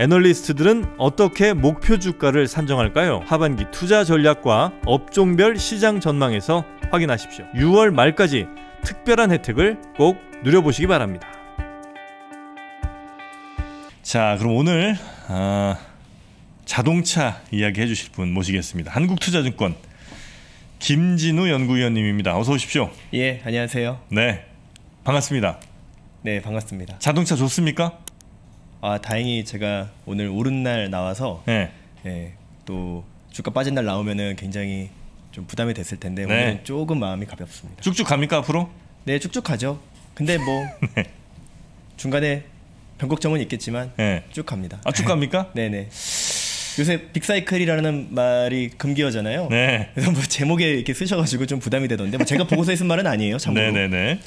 애널리스트들은 어떻게 목표 주가를 산정할까요? 하반기 투자 전략과 업종별 시장 전망에서 확인하십시오. 6월 말까지 특별한 혜택을 꼭 누려보시기 바랍니다. 자, 그럼 오늘 어, 자동차 이야기 해주실 분 모시겠습니다. 한국투자증권 김진우 연구위원님입니다. 어서 오십시오. 예, 안녕하세요. 네, 반갑습니다. 네, 반갑습니다. 자동차 좋습니까? 아 다행히 제가 오늘 오른 날 나와서 네. 예, 또 주가 빠진 날 나오면은 굉장히 좀 부담이 됐을 텐데 네. 오늘 조금 마음이 가볍습니다. 쭉쭉 갑니까 앞으로? 네 쭉쭉 가죠. 근데 뭐 네. 중간에 변곡점은 있겠지만 네. 쭉 갑니다. 아 쭉 갑니까? 네네. 요새 빅사이클이라는 말이 금기어잖아요. 네. 그래서 뭐 제목에 이렇게 쓰셔가지고 좀 부담이 되던데 뭐 제가 보고서 에쓴 말은 아니에요. 참고로. 네네네. 네, 네.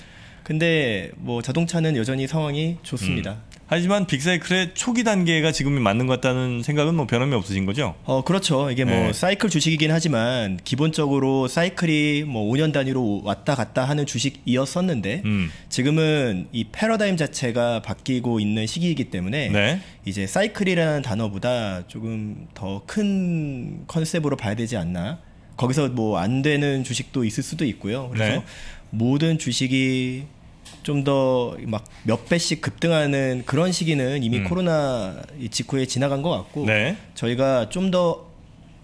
근데 뭐 자동차는 여전히 상황이 좋습니다. 음. 하지만 빅사이클의 초기 단계가 지금이 맞는 것 같다는 생각은 뭐 변함이 없으신 거죠? 어 그렇죠. 이게 뭐 네. 사이클 주식이긴 하지만 기본적으로 사이클이 뭐 5년 단위로 왔다 갔다 하는 주식이었었는데 음. 지금은 이 패러다임 자체가 바뀌고 있는 시기이기 때문에 네. 이제 사이클이라는 단어보다 조금 더 큰 컨셉으로 봐야 되지 않나. 거기서 뭐 안 되는 주식도 있을 수도 있고요. 그래서 네. 모든 주식이 좀더막몇 배씩 급등하는 그런 시기는 이미 음. 코로나 직후에 지나간 것 같고 네. 저희가 좀 더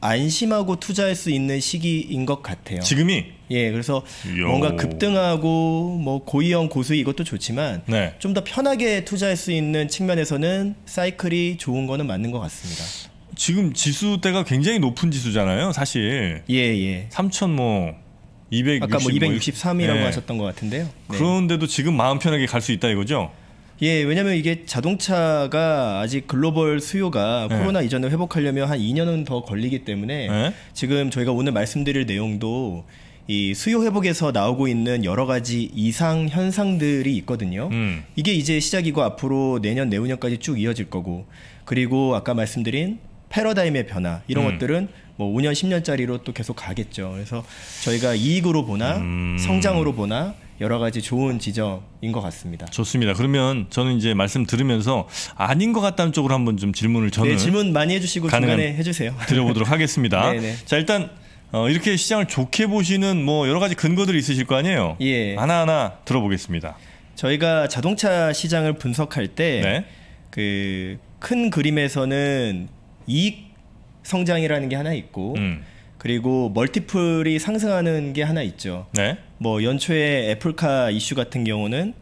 안심하고 투자할 수 있는 시기인 것 같아요. 지금이 예, 그래서 요. 뭔가 급등하고 뭐고위험 고수익 이것도 좋지만 네. 좀더 편하게 투자할 수 있는 측면에서는 사이클이 좋은 거는 맞는 것 같습니다. 지금 지수대가 굉장히 높은 지수잖아요, 사실. 예, 예. 3천 뭐260 아까 뭐 263이라고 네. 예. 하셨던 것 같은데요. 네. 그런데도 지금 마음 편하게 갈 수 있다 이거죠? 예, 왜냐면 이게 자동차가 아직 글로벌 수요가 네. 코로나 이전에 회복하려면 한 2년은 더 걸리기 때문에 예. 지금 저희가 오늘 말씀드릴 내용도 이 수요 회복에서 나오고 있는 여러 가지 이상 현상들이 있거든요. 음. 이게 이제 시작이고 앞으로 내년 내후년까지 쭉 이어질 거고 그리고 아까 말씀드린 패러다임의 변화 이런 음. 것들은 뭐 5년 10년짜리로 또 계속 가겠죠. 그래서 저희가 이익으로 보나 음. 성장으로 보나 여러 가지 좋은 지점인 것 같습니다. 좋습니다. 그러면 저는 이제 말씀 들으면서 아닌 것 같다는 쪽으로 한번 좀 질문을 저는 네, 질문 많이 해주시고 중간에 해주세요. 드려보도록 하겠습니다. 네, 네. 자 일단 어, 이렇게 시장을 좋게 보시는 뭐 여러 가지 근거들이 있으실 거 아니에요. 예. 하나하나 들어보겠습니다. 저희가 자동차 시장을 분석할 때 그큰 네. 그림 그림에서는 이익 성장이라는 게 하나 있고 음. 그리고 멀티플이 상승하는 게 하나 있죠. 네? 뭐 연초에 애플카 이슈 같은 경우는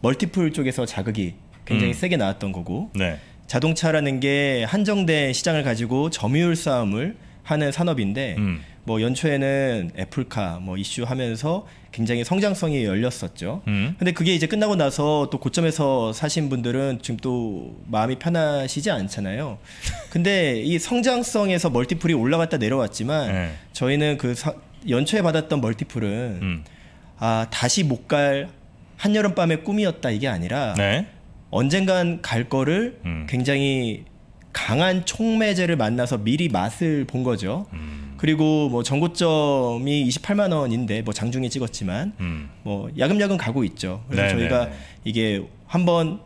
멀티플 쪽에서 자극이 굉장히 음. 세게 나왔던 거고 네. 자동차라는 게 한정된 시장을 가지고 점유율 싸움을 하는 산업인데 음. 뭐 연초에는 애플카 뭐 이슈 하면서 굉장히 성장성이 열렸었죠. 음. 근데 그게 이제 끝나고 나서 또 고점에서 사신 분들은 지금 또 마음이 편하시지 않잖아요. 근데 이 성장성에서 멀티플이 올라갔다 내려왔지만 네. 저희는 그 사, 연초에 받았던 멀티플은 음. 아 다시 못 갈 한여름 밤의 꿈이었다 이게 아니라 네. 언젠간 갈 거를 음. 굉장히 강한 촉매제를 만나서 미리 맛을 본 거죠. 음. 그리고 뭐 전고점이 28만 원인데 뭐 장중에 찍었지만 음. 뭐 야금야금 가고 있죠. 그래서 네네 저희가 네, 네. 이게 한번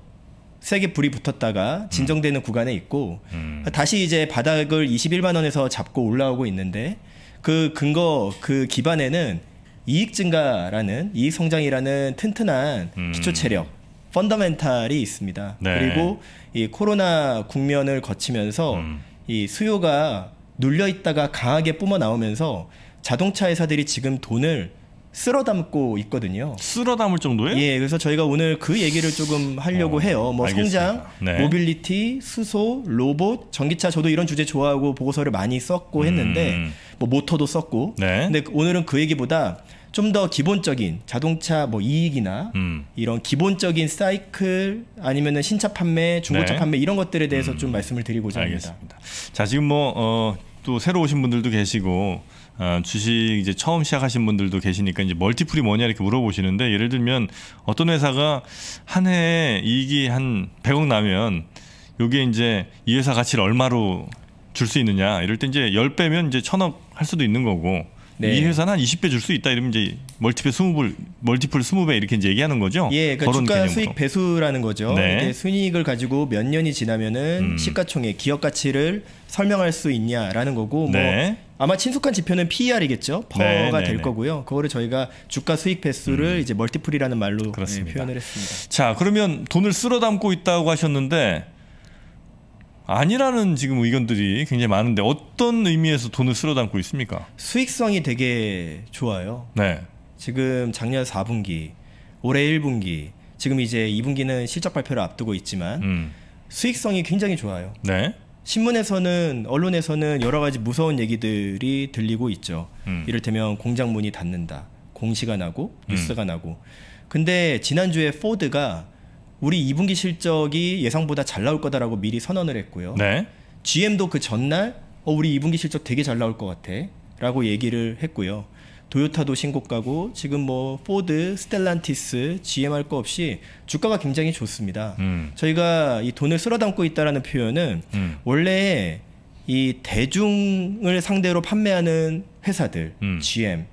세게 불이 붙었다가 진정되는 음. 구간에 있고 음. 다시 이제 바닥을 21만 원에서 잡고 올라오고 있는데 그 근거 그 기반에는 이익 증가라는 이익 성장이라는 튼튼한 음. 기초 체력 펀더멘탈이 있습니다. 네. 그리고 이 코로나 국면을 거치면서 음. 이 수요가 눌려 있다가 강하게 뿜어 나오면서 자동차 회사들이 지금 돈을 쓸어 담고 있거든요. 쓸어 담을 정도에? 예, 그래서 저희가 오늘 그 얘기를 조금 하려고 어, 해요. 뭐 알겠습니다. 성장, 네. 모빌리티, 수소, 로봇, 전기차 저도 이런 주제 좋아하고 보고서를 많이 썼고 음. 했는데 음. 뭐 모터도 썼고. 네. 근데 오늘은 그 얘기보다 좀더 기본적인 자동차 뭐 이익이나 음. 이런 기본적인 사이클 아니면은 신차 판매, 중고차 네. 판매 이런 것들에 대해서 음. 좀 말씀을 드리고자 합니다. 알겠습니다. 자 지금 뭐 어, 새로 오신 분들도 계시고 어, 주식 이제 처음 시작하신 분들도 계시니까 이제 멀티플이 뭐냐 이렇게 물어보시는데 예를 들면 어떤 회사가 한해 이익이 한 100억 나면 요게 이제 이 회사 가치를 얼마로 줄 수 있느냐 이럴 때 이제 10배면 이제 1000억 할 수도 있는 거고 네. 이 회사는 한 20배 줄 수 있다 이러면 이제 멀티플 20불 멀티플 20배 이렇게 이제 얘기하는 거죠. 예, 그러니까 주가 개념으로. 수익 배수라는 거죠. 네. 순이익을 가지고 몇 년이 지나면은 음. 시가총액 기업 가치를 설명할 수 있냐라는 거고 뭐 네. 뭐 아마 친숙한 지표는 PER이겠죠. 퍼가 네, 네 될 네. 거고요. 그거를 저희가 주가 수익 배수를 음. 이제 멀티플이라는 말로 예, 표현을 했습니다. 자, 그러면 돈을 쓸어 담고 있다고 하셨는데 아니라는 지금 의견들이 굉장히 많은데 어떤 의미에서 돈을 쓸어 담고 있습니까? 수익성이 되게 좋아요. 네. 지금 작년 4분기, 올해 1분기, 지금 이제 2분기는 실적 발표를 앞두고 있지만 음. 수익성이 굉장히 좋아요. 네. 신문에서는 언론에서는 여러 가지 무서운 얘기들이 들리고 있죠. 음. 이를테면 공장 문이 닫는다, 공시가 나고 음. 뉴스가 음. 나고. 근데 지난주에 포드가 우리 2분기 실적이 예상보다 잘 나올 거다라고 미리 선언을 했고요. 네. GM도 그 전날 어, 우리 2분기 실적 되게 잘 나올 것 같아라고 얘기를 했고요. 도요타도 신고가고 지금 뭐 포드, 스텔란티스, GM 할 거 없이 주가가 굉장히 좋습니다. 음. 저희가 이 돈을 쓸어담고 있다라는 표현은 음. 원래 이 대중을 상대로 판매하는 회사들, 음. GM,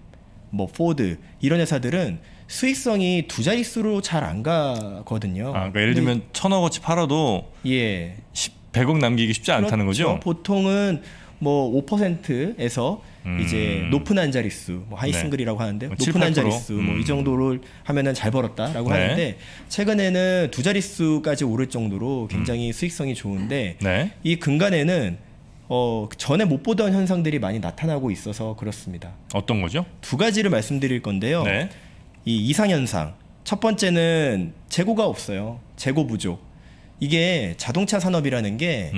뭐 포드 이런 회사들은 수익성이 두 자릿수로 잘 안 가거든요. 아, 그러니까 예를 들면 네. 천억어치 팔아도 예. 10, 100억 남기기 쉽지 그렇죠. 않다는 거죠? 그렇죠. 보통은 뭐 5%에서 음. 이제 높은 한 자릿수, 뭐 하이 네. 싱글이라고 하는데 7, 뭐 높은 8%? 한 자릿수 뭐 음. 뭐이 정도로 하면은 잘 벌었다라고 네. 하는데 최근에는 두 자릿수까지 오를 정도로 굉장히 음. 수익성이 좋은데 네. 이 근간에는 어, 그 전에 못 보던 현상들이 많이 나타나고 있어서 그렇습니다. 어떤 거죠? 두 가지를 말씀드릴 건데요. 네. 이 이상현상. 첫 번째는 재고가 없어요. 재고 부족. 이게 자동차 산업이라는 게한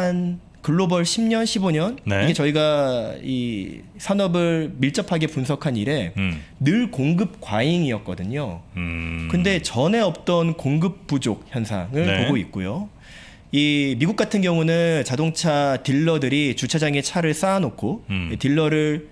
음. 글로벌 10년, 15년 네. 이게 저희가 이 산업을 밀접하게 분석한 이래 음. 늘 공급 과잉이었거든요. 음. 근데 전에 없던 공급 부족 현상을 네. 보고 있고요. 이 미국 같은 경우는 자동차 딜러들이 주차장에 차를 쌓아놓고 음. 딜러를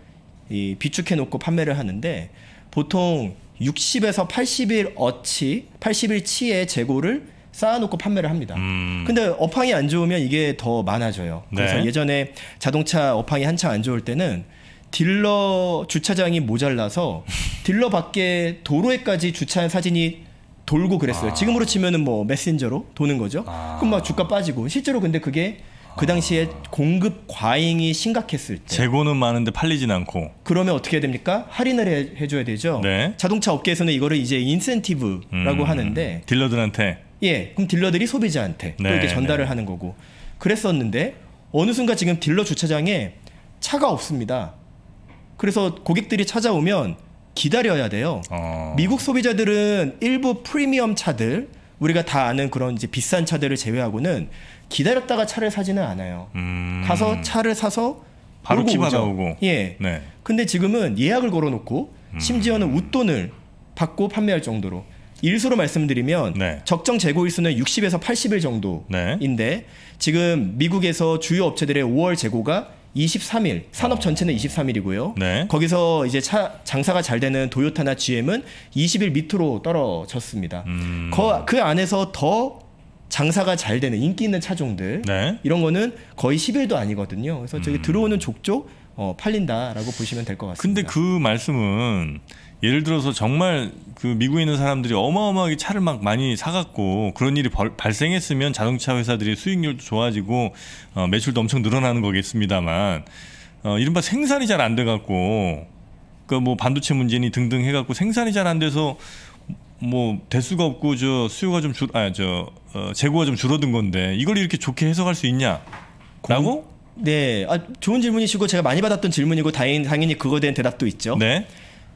이 비축해놓고 판매를 하는데 보통 60에서 80일 어치, 80일 치의 재고를 쌓아놓고 판매를 합니다. 음. 근데 업황이 안 좋으면 이게 더 많아져요. 네. 그래서 네. 예전에 자동차 업황이 한창 안 좋을 때는 딜러 주차장이 모자라서 딜러 밖에 도로에까지 주차한 사진이 돌고 그랬어요. 아. 지금으로 치면은 뭐 메신저로 도는 거죠. 아. 그럼 막 주가 빠지고 실제로 근데 그게 그 당시에 공급 과잉이 심각했을 때 재고는 많은데 팔리진 않고 그러면 어떻게 됩니까? 할인을 해, 줘야 되죠. 네. 자동차 업계에서는 이거를 이제 인센티브라고 음, 하는데 딜러들한테 예, 그럼 딜러들이 소비자한테 네, 이렇게 전달을 네. 하는 거고 그랬었는데 어느 순간 지금 딜러 주차장에 차가 없습니다. 그래서 고객들이 찾아오면 기다려야 돼요. 어... 미국 소비자들은 일부 프리미엄 차들 우리가 다 아는 그런 이제 비싼 차들을 제외하고는 기다렸다가 차를 사지는 않아요. 음... 가서 차를 사서 바로 키받아 오고. 예. 네. 근데 지금은 예약을 걸어놓고 음... 심지어는 웃돈을 받고 판매할 정도로 일수로 말씀드리면 네. 적정 재고 일수는 60에서 80일 정도인데 네. 지금 미국에서 주요 업체들의 5월 재고가 23일 산업 아. 전체는 23일이고요. 네. 거기서 이제 차, 장사가 잘 되는 도요타나 GM은 20일 밑으로 떨어졌습니다. 음... 거, 그 안에서 더 장사가 잘 되는 인기 있는 차종들 네. 이런 거는 거의 10일도 아니거든요. 그래서 저기 음. 들어오는 족족 어, 팔린다라고 보시면 될 것 같습니다. 근데 그 말씀은 예를 들어서 정말 그 미국에 있는 사람들이 어마어마하게 차를 막 많이 사갖고 그런 일이 벌, 발생했으면 자동차 회사들이 수익률도 좋아지고 어, 매출도 엄청 늘어나는 거겠습니다만 어, 이른바 생산이 잘 안 돼갖고 그뭐 그러니까 반도체 문제니 등등 해갖고 생산이 잘 안 돼서 뭐 대수가 없고 저 수요가 좀 줄, 아저 어, 재고가 좀 줄어든 건데 이걸 이렇게 좋게 해석할 수 있냐라고? 공... 네, 아, 좋은 질문이시고 제가 많이 받았던 질문이고 당연, 당연히 그거에 대한 대답도 있죠. 네.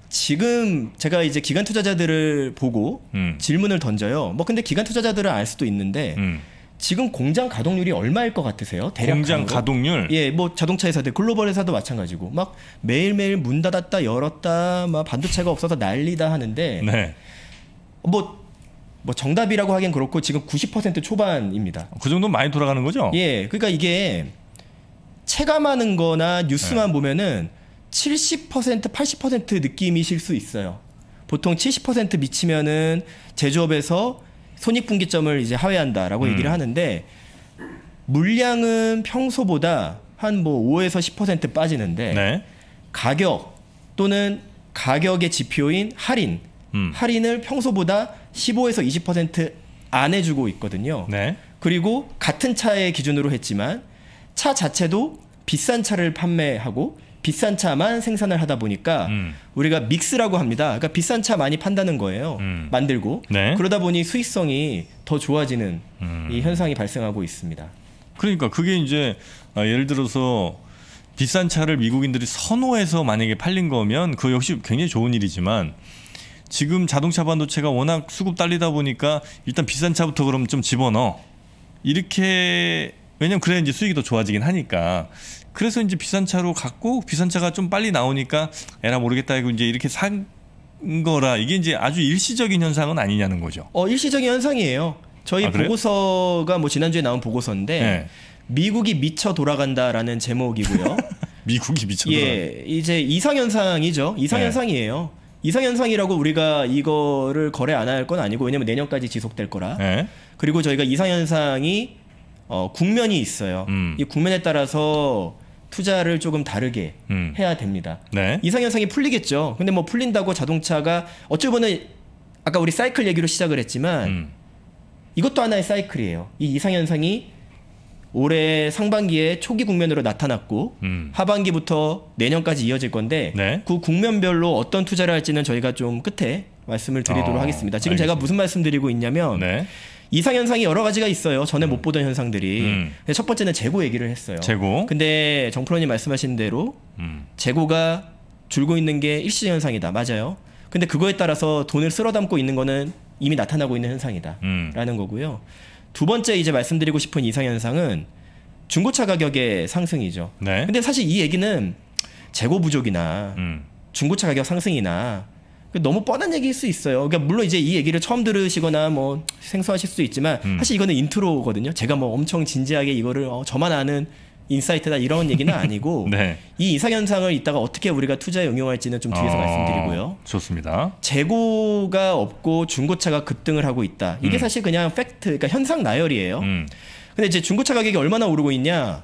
지금 제가 이제 기간 투자자들을 보고 음. 질문을 던져요. 뭐 근데 기간 투자자들은 알 수도 있는데 음. 지금 공장 가동률이 얼마일 것 같으세요? 대략 공장 가동률? 예, 뭐 자동차 회사들, 글로벌 회사도 마찬가지고 막 매일매일 문 닫았다 열었다 막 반도체가 없어서 난리다 하는데 네. 뭐, 뭐 정답이라고 하긴 그렇고 지금 90% 초반입니다. 그 정도는 많이 돌아가는 거죠? 예. 그러니까 이게 체감하는 거나 뉴스만 네. 보면은 70% 80% 느낌이실 수 있어요. 보통 70% 미치면은 제조업에서 손익분기점을 이제 하회한다라고 음. 얘기를 하는데 물량은 평소보다 한 뭐 5에서 10% 빠지는데 네. 가격 또는 가격의 지표인 할인 음. 할인을 평소보다 15에서 20%안 해주고 있거든요. 네. 그리고 같은 차의 기준으로 했지만 차 자체도 비싼 차를 판매하고 비싼 차만 생산을 하다 보니까 음. 우리가 믹스라고 합니다. 그러니까 비싼 차 많이 판다는 거예요. 음. 만들고 네. 그러다 보니 수익성이 더 좋아지는 음. 이 현상이 발생하고 있습니다. 그러니까 그게 이제 아, 예를 들어서 비싼 차를 미국인들이 선호해서 만약에 팔린 거면 그 역시 굉장히 좋은 일이지만 지금 자동차 반도체가 워낙 수급 딸리다 보니까 일단 비싼 차부터 그럼 좀 집어넣어. 이렇게 왜냐면 그래야 이제 수익이 더 좋아지긴 하니까. 그래서 이제 비싼 차로 갔고 비싼 차가 좀 빨리 나오니까 에라 모르겠다 이거 이제 이렇게 산 거라 이게 이제 아주 일시적인 현상은 아니냐는 거죠. 어 일시적인 현상이에요. 저희 아, 보고서가 뭐 지난주에 나온 보고서인데 네. 미국이 미쳐 돌아간다라는 제목이고요. 미국이 미쳐 돌아. 예, 이제 이상 현상이죠. 이상 네. 현상이에요. 네. 이상현상이라고 우리가 이거를 거래 안 할 건 아니고 왜냐면 내년까지 지속될 거라. 네. 그리고 저희가 이상현상이 어, 국면이 있어요. 음. 이 국면에 따라서 투자를 조금 다르게 음. 해야 됩니다. 네. 이상현상이 풀리겠죠. 근데 뭐 풀린다고 자동차가 어찌 보면 아까 우리 사이클 얘기로 시작을 했지만 음. 이것도 하나의 사이클이에요. 이 이상현상이 올해 상반기에 초기 국면으로 나타났고 음. 하반기부터 내년까지 이어질 건데 네. 그 국면별로 어떤 투자를 할지는 저희가 좀 끝에 말씀을 드리도록 어, 하겠습니다. 지금 알겠습니다. 제가 무슨 말씀드리고 있냐면 네. 이상 현상이 여러 가지가 있어요. 전에 음. 못 보던 현상들이. 음. 첫 번째는 재고 얘기를 했어요. 재고. 근데 정프로님 말씀하신 대로 음. 재고가 줄고 있는 게 일시 현상이다. 맞아요. 근데 그거에 따라서 돈을 쓸어 담고 있는 거는 이미 나타나고 있는 현상이다라는 음. 거고요. 두 번째 이제 말씀드리고 싶은 이상 현상은 중고차 가격의 상승이죠. 네. 근데 사실 이 얘기는 재고 부족이나 음. 중고차 가격 상승이나 그 너무 뻔한 얘기일 수 있어요. 그러니까 물론 이제 이 얘기를 처음 들으시거나 뭐 생소하실 수 있지만 음. 사실 이거는 인트로거든요. 제가 뭐 엄청 진지하게 이거를 어, 저만 아는 인사이트다 이런 얘기는 아니고 네. 이 이상 현상을 이따가 어떻게 우리가 투자에 응용할지는 좀 뒤에서 어, 말씀드리고요. 좋습니다. 재고가 없고 중고차가 급등을 하고 있다. 이게 음. 사실 그냥 팩트, 그러니까 현상 나열이에요. 음. 근데 이제 중고차 가격이 얼마나 오르고 있냐,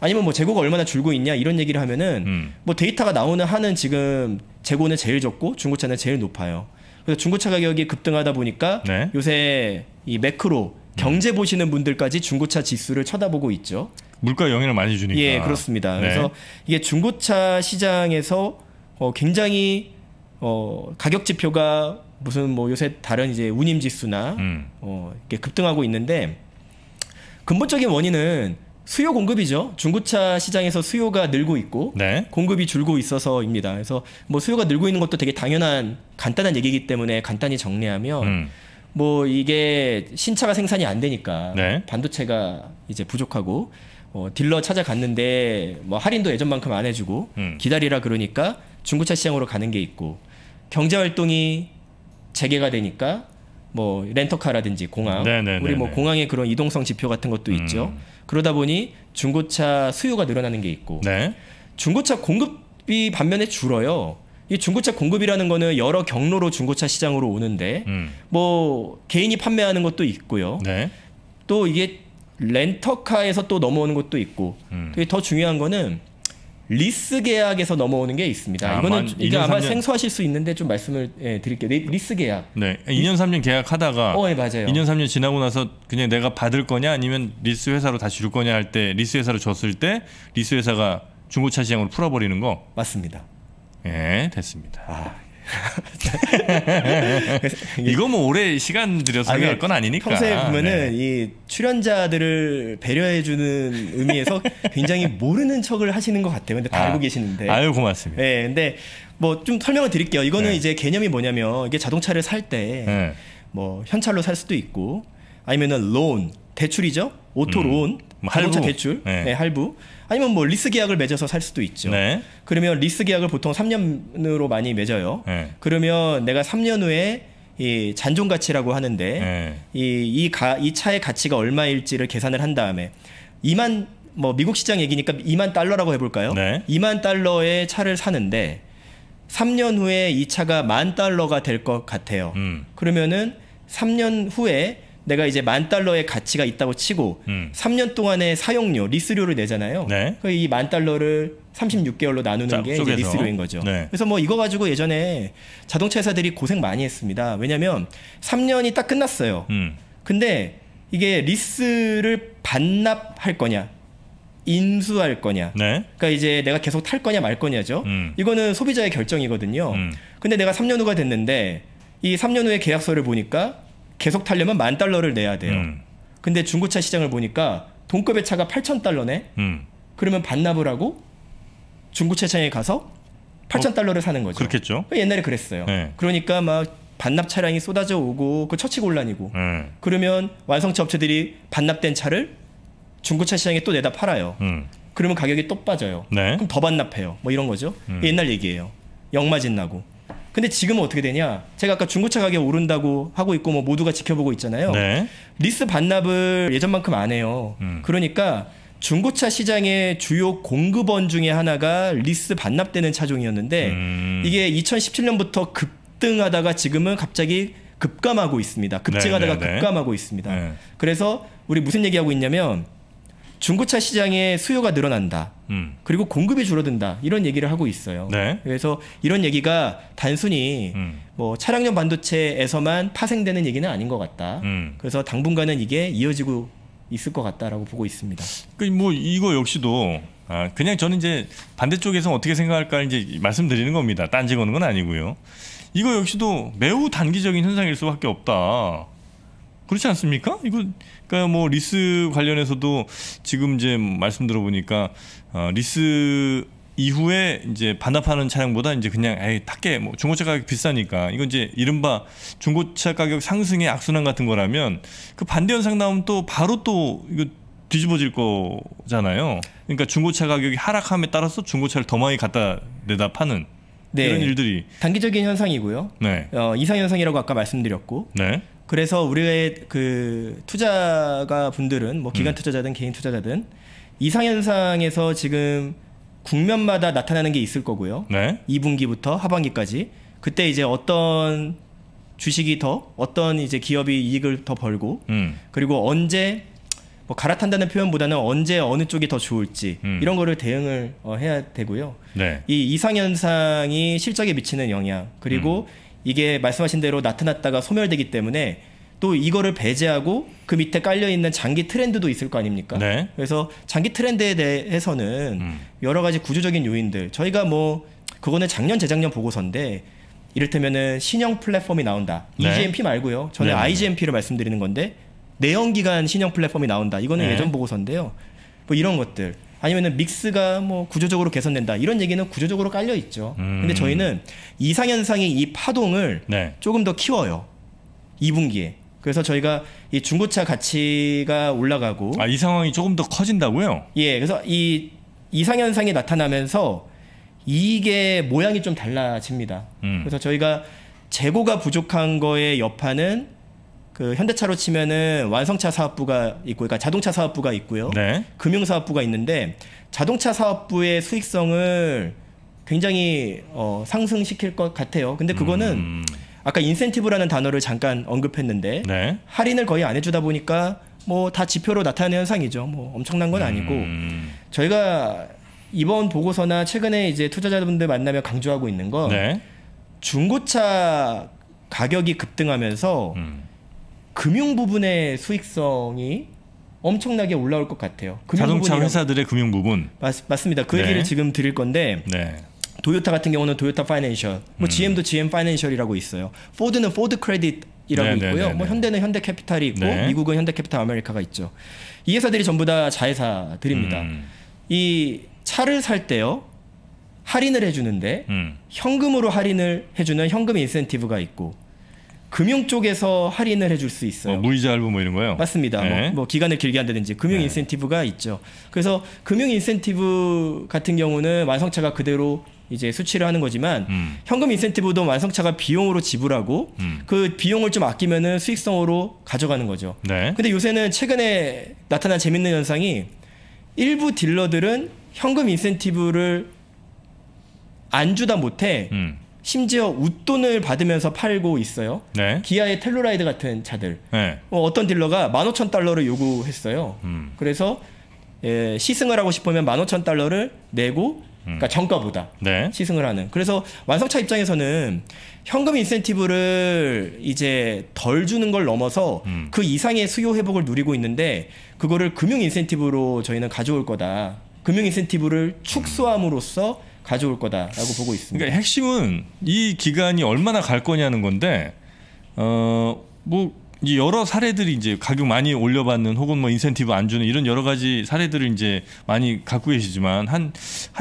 아니면 뭐 재고가 얼마나 줄고 있냐 이런 얘기를 하면은 음. 뭐 데이터가 나오는 한은 지금 재고는 제일 적고 중고차는 제일 높아요. 그래서 중고차 가격이 급등하다 보니까 네. 요새 이 매크로 음. 경제 보시는 분들까지 중고차 지수를 쳐다보고 있죠. 물가 영향을 많이 주니까. 예, 그렇습니다. 네. 그래서 이게 중고차 시장에서 어, 굉장히 어, 가격 지표가 무슨 뭐 요새 다른 이제 운임 지수나 음. 어, 이렇게 급등하고 있는데 근본적인 원인은 수요 공급이죠. 중고차 시장에서 수요가 늘고 있고 네. 공급이 줄고 있어서입니다. 그래서 뭐 수요가 늘고 있는 것도 되게 당연한 간단한 얘기이기 때문에 간단히 정리하면 음. 뭐 이게 신차가 생산이 안 되니까 네. 반도체가 이제 부족하고 어, 딜러 찾아갔는데 뭐 할인도 예전만큼 안 해주고 음. 기다리라 그러니까 중고차 시장으로 가는 게 있고 경제 활동이 재개가 되니까 뭐 렌터카라든지 공항 네네네네. 네, 우리 네, 뭐 네. 공항의 그런 이동성 지표 같은 것도 음. 있죠 그러다 보니 중고차 수요가 늘어나는 게 있고 네. 중고차 공급이 반면에 줄어요 이 중고차 공급이라는 거는 여러 경로로 중고차 시장으로 오는데 음. 뭐 개인이 판매하는 것도 있고요 네. 또 이게 렌터카에서 또 넘어오는 것도 있고 음. 더 중요한 거는 리스 계약에서 넘어오는 게 있습니다. 아, 이거는 이게 아마 3년... 생소하실 수 있는데 좀 말씀을 예, 드릴게요. 리스 계약. 네, 2년 3년 계약하다가 어, 예, 맞아요. 2년 3년 지나고 나서 그냥 내가 받을 거냐 아니면 리스 회사로 다시 줄 거냐 할 때 리스 회사로 줬을 때 리스 회사가 중고차 시장으로 풀어버리는 거. 맞습니다. 예, 됐습니다. 아, 이거 뭐 오래 시간 들여서 아, 할건 아니니까. 평소에 보면은 네. 이 출연자들을 배려해주는 의미에서 굉장히 모르는 척을 하시는 것 같아요. 근데 다 아, 알고 계시는데. 아유 고맙습니다. 네, 근데 뭐 좀 설명을 드릴게요. 이거는 네. 이제 개념이 뭐냐면 이게 자동차를 살 때뭐 네. 뭐 현찰로 살 수도 있고 아니면은 론 대출이죠. 오토론 음, 뭐 자동차 대출, 네. 네 할부. 아니면 뭐 리스 계약을 맺어서 살 수도 있죠. 네. 그러면 리스 계약을 보통 3년으로 많이 맺어요. 네. 그러면 내가 3년 후에 이 잔존 가치라고 하는데 네. 이이 이 차의 가치가 얼마일지를 계산을 한 다음에 2만 뭐 미국 시장 얘기니까 2만 달러라고 해볼까요? 네. 2만 달러의 차를 사는데 3년 후에 이 차가 만 달러가 될 것 같아요. 음. 그러면은 3년 후에 내가 이제 만 달러의 가치가 있다고 치고 음. 3년 동안의 사용료 리스료를 내잖아요. 네. 이만 달러를 36개월로 나누는 자, 게 이제 리스료인 거죠. 네. 그래서 뭐 이거 가지고 예전에 자동차 회사들이 고생 많이 했습니다. 왜냐하면 3년이 딱 끝났어요. 음. 근데 이게 리스를 반납할 거냐, 인수할 거냐. 네. 그러니까 이제 내가 계속 탈 거냐 말 거냐죠. 음. 이거는 소비자의 결정이거든요. 음. 근데 내가 3년 후가 됐는데 이 3년 후에 계약서를 보니까 계속 타려면 만 달러를 내야 돼요. 음. 근데 중고차 시장을 보니까 동급의 차가 8천 달러네. 음. 그러면 반납을 하고 중고차 시장에 가서 8천 어, 달러를 사는 거죠. 그렇겠죠. 그 옛날에 그랬어요. 네. 그러니까 막 반납 차량이 쏟아져 오고 그 처치 곤란이고 네. 그러면 완성차 업체들이 반납된 차를 중고차 시장에 또 내다 팔아요. 음. 그러면 가격이 또 빠져요. 네. 그럼 더 반납해요. 뭐 이런 거죠. 음. 옛날 얘기예요. 역마진 나고. 근데 지금 어떻게 되냐? 제가 아까 중고차 가격 오른다고 하고 있고 뭐 모두가 지켜보고 있잖아요. 네. 리스 반납을 예전만큼 안 해요. 음. 그러니까 중고차 시장의 주요 공급원 중에 하나가 리스 반납되는 차종이었는데 음. 이게 2017년부터 급등하다가 지금은 갑자기 급감하고 있습니다. 급증하다가 네네네. 네, 네. 급감하고 있습니다. 네. 그래서 우리 무슨 얘기하고 있냐면 중고차 시장의 수요가 늘어난다. 음. 그리고 공급이 줄어든다. 이런 얘기를 하고 있어요. 네. 그래서 이런 얘기가 단순히 음. 뭐 차량용 반도체에서만 파생되는 얘기는 아닌 것 같다. 음. 그래서 당분간은 이게 이어지고 있을 것 같다라고 보고 있습니다. 그 뭐 이거 역시도 아, 그냥 저는 이제 반대쪽에서 어떻게 생각할까 이제 말씀드리는 겁니다. 딴지 거는 건 아니고요. 이거 역시도 매우 단기적인 현상일 수밖에 없다. 그렇지 않습니까? 이거 그러니까 뭐 리스 관련해서도 지금 이제 말씀 들어보니까 어, 리스 이후에 이제 반납하는 차량보다 이제 그냥 에이 탁게 뭐 중고차 가격 비싸니까 이건 이제 이른바 중고차 가격 상승의 악순환 같은 거라면 그 반대 현상 나오면 또 바로 또 이거 뒤집어질 거잖아요. 그러니까 중고차 가격이 하락함에 따라서 중고차를 더 많이 갖다 내다 파는 네. 이런 일들이 단기적인 현상이고요. 네. 어, 이상 현상이라고 아까 말씀드렸고. 네. 그래서 우리의 그 투자가 분들은 뭐 기관 음. 투자자든 개인 투자자든 이상 현상에서 지금 국면마다 나타나는 게 있을 거고요. 네. 2분기부터 하반기까지 그때 이제 어떤 주식이 더 어떤 이제 기업이 이익을 더 벌고 음. 그리고 언제 뭐 갈아탄다는 표현보다는 언제 어느 쪽이 더 좋을지 음. 이런 거를 대응을 어, 해야 되고요. 네. 이 이상 현상이 실적에 미치는 영향 그리고 음. 이게 말씀하신 대로 나타났다가 소멸되기 때문에 또 이거를 배제하고 그 밑에 깔려 있는 장기 트렌드도 있을 거 아닙니까? 네. 그래서 장기 트렌드에 대해서는 음. 여러 가지 구조적인 요인들 저희가 뭐 그거는 작년 재작년 보고서인데 이를테면은 신형 플랫폼이 나온다. 네. EGMP 말고요. 저는 네. IGMP를 네, 네. 말씀드리는 건데 내연기관 신형 플랫폼이 나온다. 이거는 네. 예전 보고서인데요. 뭐 이런 것들 아니면은 믹스가 뭐 구조적으로 개선된다 이런 얘기는 구조적으로 깔려 있죠. 음. 근데 저희는 이상 현상의 이 파동을 네. 조금 더 키워요. 2분기에. 그래서 저희가 이 중고차 가치가 올라가고 아, 이 상황이 조금 더 커진다고요? 예. 그래서 이 이상 현상이 나타나면서 이게 모양이 좀 달라집니다. 음. 그래서 저희가 재고가 부족한 거에 여파는 그 현대차로 치면은 완성차 사업부가 있고, 그러니까 자동차 사업부가 있고요. 네. 금융사업부가 있는데 자동차 사업부의 수익성을 굉장히 어, 상승시킬 것 같아요. 근데 그거는 음. 아까 인센티브라는 단어를 잠깐 언급했는데 네. 할인을 거의 안 해주다 보니까 뭐 다 지표로 나타나는 현상이죠. 뭐 엄청난 건 아니고 음. 저희가 이번 보고서나 최근에 이제 투자자분들 만나며 강조하고 있는 건 네. 중고차 가격이 급등하면서 음. 금융 부분의 수익성이 엄청나게 올라올 것 같아요. 자동차 부분이라 회사들의 금융 부분. 맞, 맞습니다. 그 네. 얘기를 지금 드릴 건데 네. 도요타 같은 경우는 도요타 파이낸셜, 뭐 음. GM도 GM 파이낸셜이라고 있어요. 포드는 포드 크레딧이라고 네, 네 있고요. 네, 뭐 네. 현대는 현대 캐피탈이 있고 미국은 현대 캐피탈 아메리카가 있죠. 이 회사들이 전부 다 자회사들입니다. 음. 이 차를 살 때요. 할인을 해주는데 음. 현금으로 할인을 해주는 현금 인센티브가 있고 금융 쪽에서 할인을 해줄 수 있어요. 어, 무이자 할부 뭐 이런 거요? 맞습니다. 뭐, 네. 뭐, 뭐, 기간을 길게 한다든지 금융 네. 인센티브가 있죠. 그래서 금융 인센티브 같은 경우는 완성차가 그대로 이제 수치를 하는 거지만 음. 현금 인센티브도 완성차가 비용으로 지불하고 음. 그 비용을 좀 아끼면은 수익성으로 가져가는 거죠. 네. 근데 요새는 최근에 나타난 재밌는 현상이 일부 딜러들은 현금 인센티브를 안 주다 못해 음. 심지어 웃돈을 받으면서 팔고 있어요. 네. 기아의 텔루라이드 같은 차들. 네. 어, 떤 딜러가 15,000달러를 요구했어요. 음. 그래서 예, 시승을 하고 싶으면 15,000달러를 내고 음. 그니까 정가보다 네. 시승을 하는. 그래서 완성차 입장에서는 현금 인센티브를 이제 덜 주는 걸 넘어서 음. 그 이상의 수요 회복을 누리고 있는데 그거를 금융 인센티브로 저희는 가져올 거다. 금융 인센티브를 축소함으로써 가져올 거다라고 보고 있습니다. 그러니까 핵심은 이 기간이 얼마나 갈 거냐는 건데 어뭐 여러 사례들이 이제 가격 많이 올려받는 혹은 뭐 인센티브 안 주는 이런 여러 가지 사례들을 이제 많이 갖고 계시지만 한한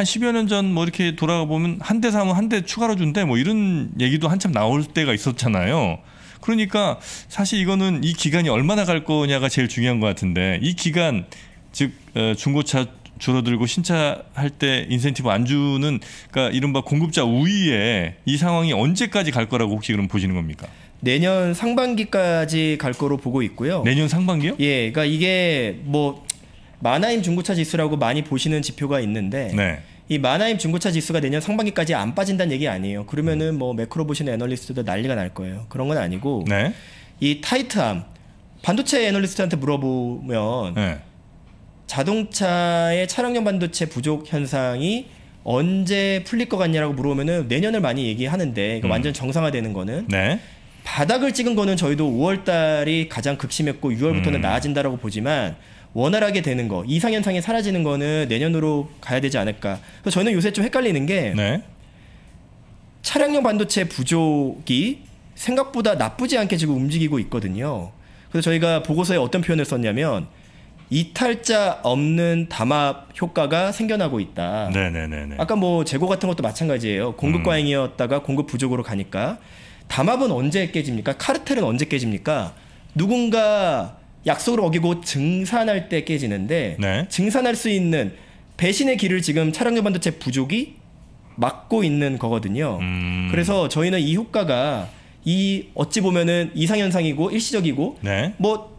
십여 년 전 뭐 이렇게 돌아가 보면 한 대 사면 한 대 추가로 준대 뭐 이런 얘기도 한참 나올 때가 있었잖아요. 그러니까 사실 이거는 이 기간이 얼마나 갈 거냐가 제일 중요한 것 같은데 이 기간 즉 어, 중고차 줄어들고 신차할 때 인센티브 안 주는 그러니까 이른바 공급자 우위에 이 상황이 언제까지 갈 거라고 혹시 그럼 보시는 겁니까? 내년 상반기까지 갈 거로 보고 있고요. 내년 상반기요? 예, 그러니까 이게 뭐만화임 중고차 지수라고 많이 보시는 지표가 있는데 네. 이만화임 중고차 지수가 내년 상반기까지 안 빠진다는 얘기 아니에요. 그러면은 뭐 매크로 보시는 애널리스트도 난리가 날 거예요. 그런 건 아니고 네. 이 타이트함 반도체 애널리스트한테 물어보면 네. 자동차의 차량용 반도체 부족 현상이 언제 풀릴 것 같냐라고 물어보면은 내년을 많이 얘기하는데 음. 완전 정상화되는 거는 네. 바닥을 찍은 거는 저희도 5월 달이 가장 극심했고 6월부터는 음. 나아진다라고 보지만 원활하게 되는 거 이상 현상이 사라지는 거는 내년으로 가야 되지 않을까. 그래서 저는 요새 좀 헷갈리는 게 네. 차량용 반도체 부족이 생각보다 나쁘지 않게 지금 움직이고 있거든요. 그래서 저희가 보고서에 어떤 표현을 썼냐면 이탈자 없는 담합 효과가 생겨나고 있다. 네네네. 아까 뭐 재고 같은 것도 마찬가지예요. 공급 음. 과잉이었다가 음. 공급 부족으로 가니까 담합은 언제 깨집니까? 카르텔은 언제 깨집니까? 누군가 약속을 어기고 증산할 때 깨지는데 네. 증산할 수 있는 배신의 길을 지금 차량용 반도체 부족이 막고 있는 거거든요. 음. 그래서 저희는 이 효과가 이 어찌 보면은 이상 현상이고 일시적이고 네. 뭐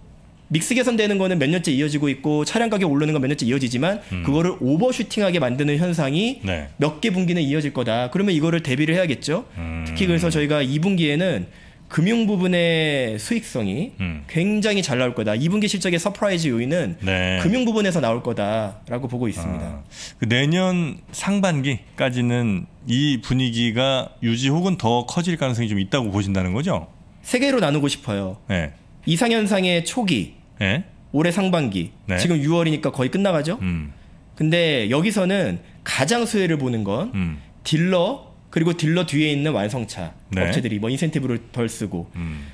믹스 개선되는 거는 몇 년째 이어지고 있고 차량 가격 오르는 건 몇 년째 이어지지만 음. 그거를 오버슈팅하게 만드는 현상이 네. 몇개 분기는 이어질 거다. 그러면 이거를 대비를 해야겠죠. 음. 특히 그래서 저희가 2분기에는 금융 부분의 수익성이 음. 굉장히 잘 나올 거다. 2분기 실적의 서프라이즈 요인은 네. 금융 부분에서 나올 거다라고 보고 있습니다. 아, 그 내년 상반기까지는 이 분위기가 유지 혹은 더 커질 가능성이 좀 있다고 보신다는 거죠? 세 개로 나누고 싶어요. 네. 이상현상의 초기, 네. 올해 상반기 네. 지금 6월이니까 거의 끝나가죠. 음. 근데 여기서는 가장 수혜를 보는 건 음. 딜러 그리고 딜러 뒤에 있는 완성차 네. 업체들이 뭐 인센티브를 덜 쓰고 음.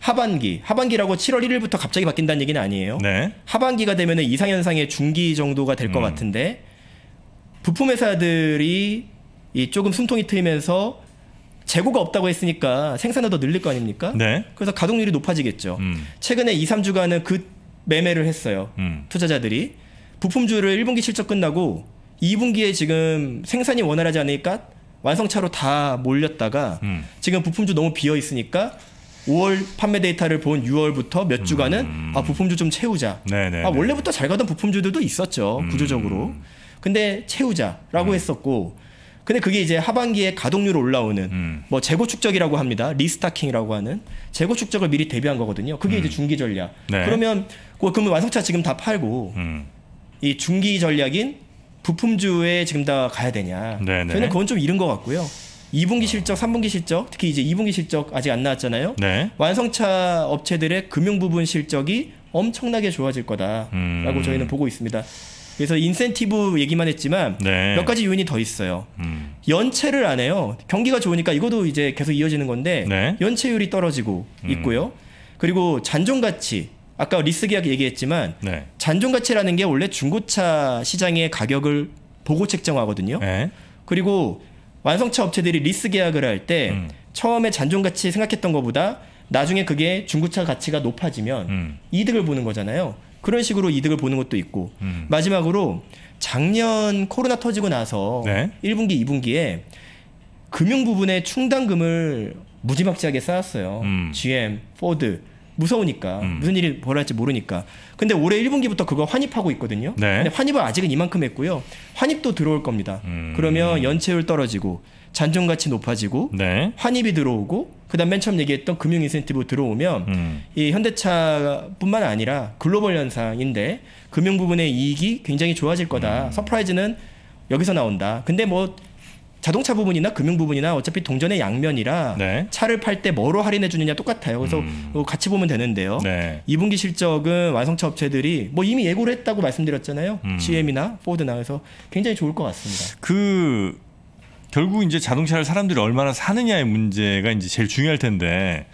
하반기 하반기라고 7월 1일부터 갑자기 바뀐다는 얘기는 아니에요. 네. 하반기가 되면 이상 현상의 중기 정도가 될것 음. 같은데 부품 회사들이 이 조금 숨통이 트이면서 재고가 없다고 했으니까 생산을 더 늘릴 거 아닙니까? 네. 그래서 가동률이 높아지겠죠. 음. 최근에 2, 3주간은 그 매매를 했어요. 음. 투자자들이 부품주를 1분기 실적 끝나고 2분기에 지금 생산이 원활하지 않으니까 완성차로 다 몰렸다가 음. 지금 부품주 너무 비어 있으니까 5월 판매 데이터를 본 6월부터 몇 음. 주간은 아 부품주 좀 채우자. 네네. 네, 아 네. 원래부터 잘 가던 부품주들도 있었죠 음. 구조적으로. 근데 채우자라고 음. 했었고 근데 그게 이제 하반기에 가동률 올라오는 음. 뭐 재고 축적이라고 합니다. 리스타킹이라고 하는 재고 축적을 미리 대비한 거거든요. 그게 음. 이제 중기 전략. 네. 그러면 그러면 완성차 지금 다 팔고 음. 이 중기 전략인 부품주에 지금 다 가야 되냐? 네네. 저는 그건 좀 이른 것 같고요. 2분기 실적, 3분기 실적, 특히 이제 2분기 실적 아직 안 나왔잖아요. 네. 완성차 업체들의 금융 부분 실적이 엄청나게 좋아질 거다라고 음. 저희는 보고 있습니다. 그래서 인센티브 얘기만 했지만 네. 몇 가지 요인이 더 있어요. 음. 연체를 안 해요. 경기가 좋으니까 이것도 이제 계속 이어지는 건데 네. 연체율이 떨어지고 음. 있고요. 그리고 잔존 가치 아까 리스 계약 얘기했지만 네. 잔존 가치라는 게 원래 중고차 시장의 가격을 보고 책정하거든요. 네. 그리고 완성차 업체들이 리스 계약을 할때 음. 처음에 잔존 가치 생각했던 것보다 나중에 그게 중고차 가치가 높아지면 음. 이득을 보는 거잖아요. 그런 식으로 이득을 보는 것도 있고 음. 마지막으로 작년 코로나 터지고 나서 네. 1분기, 2분기에 금융 부분에 충당금을 무지막지하게 쌓았어요. 음. GM, 포드 무서우니까 음. 무슨 일이 벌어질지 모르니까. 근데 올해 1분기부터 그거 환입하고 있거든요. 네. 근데 환입은 아직은 이만큼 했고요. 환입도 들어올 겁니다. 음. 그러면 연체율 떨어지고 잔존 가치 높아지고 네. 환입이 들어오고 그다음 맨 처음 얘기했던 금융 인센티브 들어오면 음. 이 현대차뿐만 아니라 글로벌 현상인데 금융 부분의 이익이 굉장히 좋아질 거다. 음. 서프라이즈는 여기서 나온다. 근데 뭐 자동차 부분이나 금융 부분이나 어차피 동전의 양면이라 네. 차를 팔 때 뭐로 할인해 주느냐 똑같아요. 그래서 음. 어, 같이 보면 되는데요. 네. 2분기 실적은 완성차 업체들이 뭐 이미 예고를 했다고 말씀드렸잖아요. 음. GM이나 포드나 그래서 굉장히 좋을 것 같습니다. 그 결국 이제 자동차를 사람들이 얼마나 사느냐의 문제가 이제 제일 중요할 텐데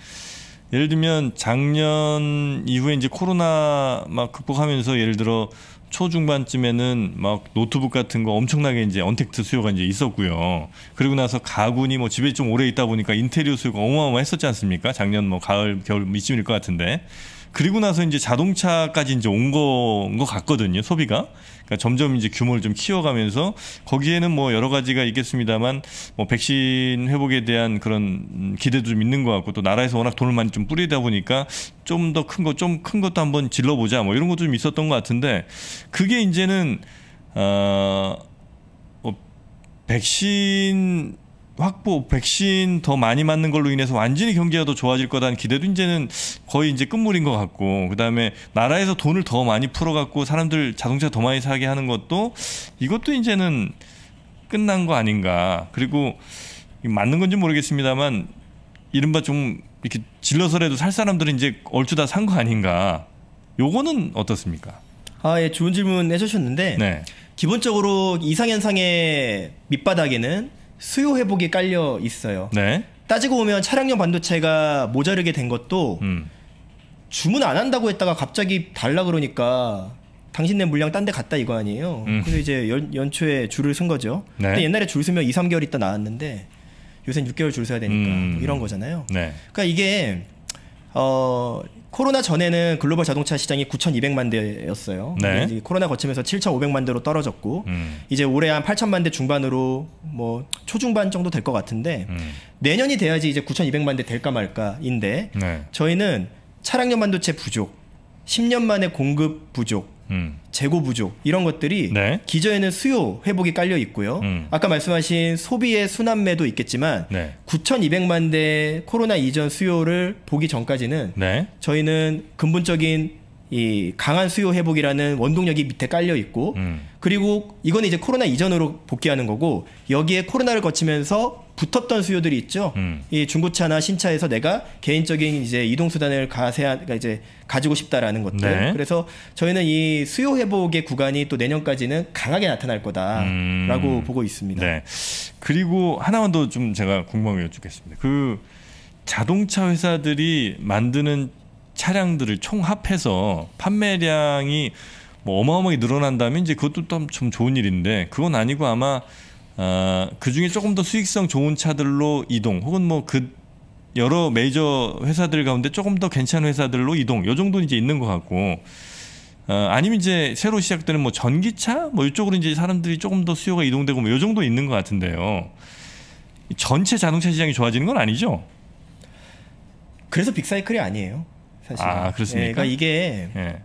예를 들면 작년 이후에 이제 코로나 막 극복하면서 예를 들어 초중반쯤에는 막 노트북 같은 거 엄청나게 이제 언택트 수요가 이제 있었고요. 그리고 나서 가군이 뭐 집에 좀 오래 있다 보니까 인테리어 수요가 어마어마했었지 않습니까? 작년 뭐 가을 겨울 뭐 이쯤일 것 같은데 그리고 나서 이제 자동차까지 이제 온건것 같거든요. 소비가. 그러니까 점점 이제 규모를 좀 키워가면서 거기에는 뭐 여러 가지가 있겠습니다만 뭐 백신 회복에 대한 그런 기대도 좀 있는 것 같고 또 나라에서 워낙 돈을 많이 좀 뿌리다 보니까 좀 더 큰 거, 좀 큰 것도 한번 질러보자 뭐 이런 것도 좀 있었던 것 같은데 그게 이제는 어, 뭐 백신 확보, 백신 더 많이 맞는 걸로 인해서 완전히 경제가 더 좋아질 거다는 기대도 이제는 거의 이제 끝물인 것 같고, 그 다음에 나라에서 돈을 더 많이 풀어갖고 사람들 자동차 더 많이 사게 하는 것도 이것도 이제는 끝난 거 아닌가. 그리고 맞는 건지 모르겠습니다만, 이른바 좀 이렇게 질러서라도 살 사람들은 이제 얼추 다 산 거 아닌가. 요거는 어떻습니까? 아, 예, 좋은 질문 해주셨는데, 네. 기본적으로 이상현상의 밑바닥에는 수요 회복이 깔려 있어요. 네. 따지고 보면 차량용 반도체가 모자르게 된 것도 음. 주문 안 한다고 했다가 갑자기 달라 그러니까 당신네 물량 딴 데 갔다 이거 아니에요. 음. 그래서 이제 연, 초에 줄을 선 거죠. 네. 근데 옛날에 줄 서면 2, 3개월 있다 나왔는데 요새는 6개월 줄 서야 되니까 음. 이런 거잖아요. 네. 그러니까 이게 어 코로나 전에는 글로벌 자동차 시장이 9,200만 대였어요. 네. 코로나 거치면서 7,500만 대로 떨어졌고 음. 이제 올해 한 8,000만 대 중반으로 뭐 초중반 정도 될 것 같은데 음. 내년이 돼야지 이제 9,200만 대 될까 말까인데 네. 저희는 차량 연반도체 부족, 10년 만에 공급 부족, 음. 재고 부족 이런 것들이 네. 기저에는 수요 회복이 깔려 있고요. 음. 아까 말씀하신 소비의 순환매도 있겠지만 네. 9,200만 대 코로나 이전 수요를 보기 전까지는 네. 저희는 근본적인 이 강한 수요 회복이라는 원동력이 밑에 깔려 있고 음. 그리고 이거는 이제 코로나 이전으로 복귀하는 거고 여기에 코로나를 거치면서 붙었던 수요들이 있죠. 음. 이 중고차나 신차에서 내가 개인적인 이제 이동 수단을 가세한 그 그러니까 이제 가지고 싶다라는 것들. 네. 그래서 저희는 이 수요 회복의 구간이 또 내년까지는 강하게 나타날 거다라고 음. 보고 있습니다. 네. 그리고 하나만 더 좀 제가 궁금한 게 여쭙겠습니다. 그 자동차 회사들이 만드는 차량들을 총합해서 판매량이 뭐 어마어마하게 늘어난다면 이제 그것도 좀 좋은 일인데 그건 아니고 아마 어, 그 중에 조금 더 수익성 좋은 차들로 이동 혹은 뭐그 여러 메이저 회사들 가운데 조금 더 괜찮은 회사들로 이동 요 정도는 이제 있는 것 같고 어, 아니면 이제 새로 시작되는 뭐 전기차 뭐 이쪽으로 이제 사람들이 조금 더 수요가 이동되고 뭐요 정도 있는 것 같은데요. 전체 자동차 시장이 좋아지는 건 아니죠? 그래서 빅사이클이 아니에요. 사실. 아 그렇습니까? 예, 그러니까 이게 예.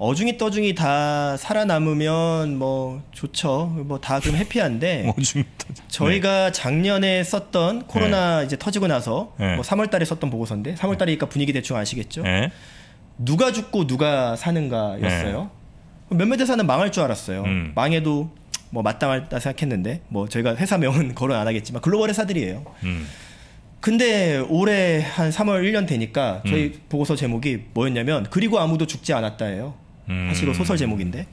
어중이 떠중이 다 살아남으면 뭐 좋죠. 뭐다 그럼 해피한데 어중이 떠 저희가 네. 작년에 썼던 코로나 네. 이제 터지고 나서 네. 뭐 3월 달에 썼던 보고서인데 3월 달이니까 분위기 대충 아시겠죠? 네. 누가 죽고 누가 사는가였어요. 네. 몇몇 회사는 망할 줄 알았어요. 음. 망해도 뭐 마땅하다 생각했는데 뭐 저희가 회사 명은 거론 안 하겠지만 글로벌 회사들이에요. 음. 근데 올해 한 3월 1년 되니까 저희 음. 보고서 제목이 뭐였냐면 그리고 아무도 죽지 않았다예요. 음. 사실 이 소설 제목인데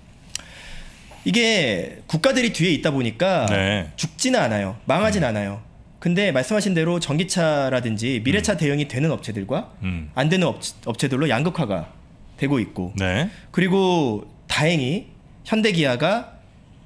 이게 국가들이 뒤에 있다 보니까 네. 죽지는 않아요. 망하진 음. 않아요. 근데 말씀하신 대로 전기차라든지 미래차 음. 대응이 되는 업체들과 음. 안 되는 업, 체들로 양극화가 되고 있고 네. 그리고 다행히 현대기아가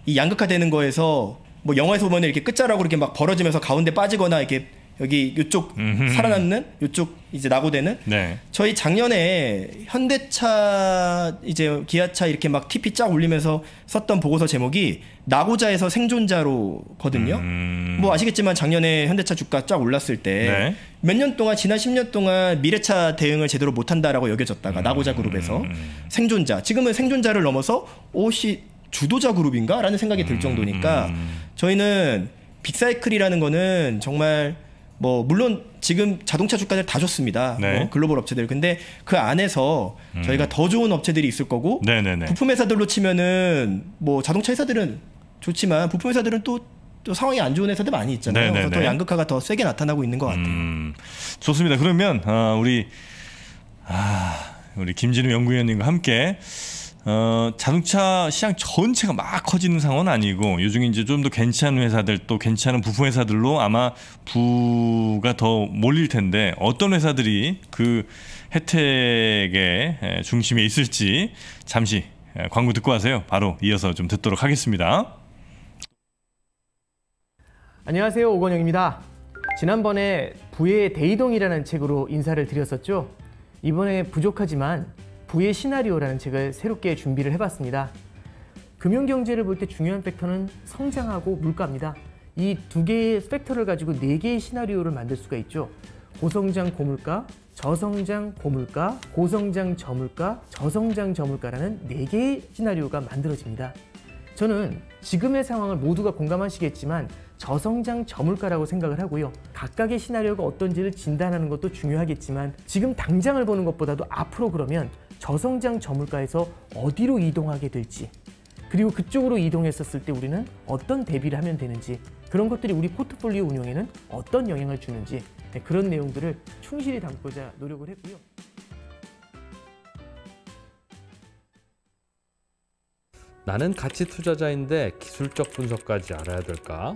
이 양극화되는 거에서 뭐 영화에서 보면 이렇게 끝자락으로 이렇게 막 벌어지면서 가운데 빠지거나 이렇게 여기 이쪽 음흠. 살아남는 이쪽 이제 낙오되는 네. 저희 작년에 현대차 이제 기아차 이렇게 막 TP 쫙 올리면서 썼던 보고서 제목이 낙오자에서 생존자로거든요. 음. 뭐 아시겠지만 작년에 현대차 주가 쫙 올랐을 때 몇년 네. 동안 지난 10년 동안 미래차 대응을 제대로 못한다라고 여겨졌다가 음. 낙오자 그룹에서 음. 생존자 지금은 생존자를 넘어서 오씨 주도자 그룹인가라는 생각이 들 정도니까 음. 저희는 빅사이클이라는 거는 정말 뭐 물론 지금 자동차 주가를 다 줬습니다. 네. 뭐 글로벌 업체들. 근데 그 안에서 음. 저희가 더 좋은 업체들이 있을 거고 네네네. 부품 회사들로 치면은 뭐 자동차 회사들은 좋지만 부품 회사들은 또 또 상황이 안 좋은 회사들 많이 있잖아요. 네네네. 그래서 또 양극화가 더 세게 나타나고 있는 것 같아요. 음, 좋습니다. 그러면 아, 우리 아, 우리 김진우 연구위원님과 함께 어, 자동차 시장 전체가 막 커지는 상황은 아니고 요즘 이제 좀 더 괜찮은 회사들 또 괜찮은 부품 회사들로 아마 부가 더 몰릴 텐데 어떤 회사들이 그 혜택의 중심에 있을지 잠시 광고 듣고 하세요. 바로 이어서 좀 듣도록 하겠습니다. 안녕하세요. 오건영입니다. 지난번에 부의 대이동이라는 책으로 인사를 드렸었죠. 이번에 부족하지만 부의 시나리오라는 책을 새롭게 준비를 해봤습니다. 금융경제를 볼 때 중요한 팩터는 성장하고 물가입니다. 이 두 개의 팩터를 가지고 네 개의 시나리오를 만들 수가 있죠. 고성장 고물가, 저성장 고물가, 고성장 저물가, 저성장 저물가라는 네 개의 시나리오가 만들어집니다. 저는 지금의 상황을 모두가 공감하시겠지만 저성장 저물가라고 생각을 하고요. 각각의 시나리오가 어떤지를 진단하는 것도 중요하겠지만 지금 당장을 보는 것보다도 앞으로 그러면 저성장 저물가에서 어디로 이동하게 될지 그리고 그쪽으로 이동했었을 때 우리는 어떤 대비를 하면 되는지 그런 것들이 우리 포트폴리오 운영에는 어떤 영향을 주는지 네, 그런 내용들을 충실히 담고자 노력을 했고요. 나는 가치 투자자인데 기술적 분석까지 알아야 될까?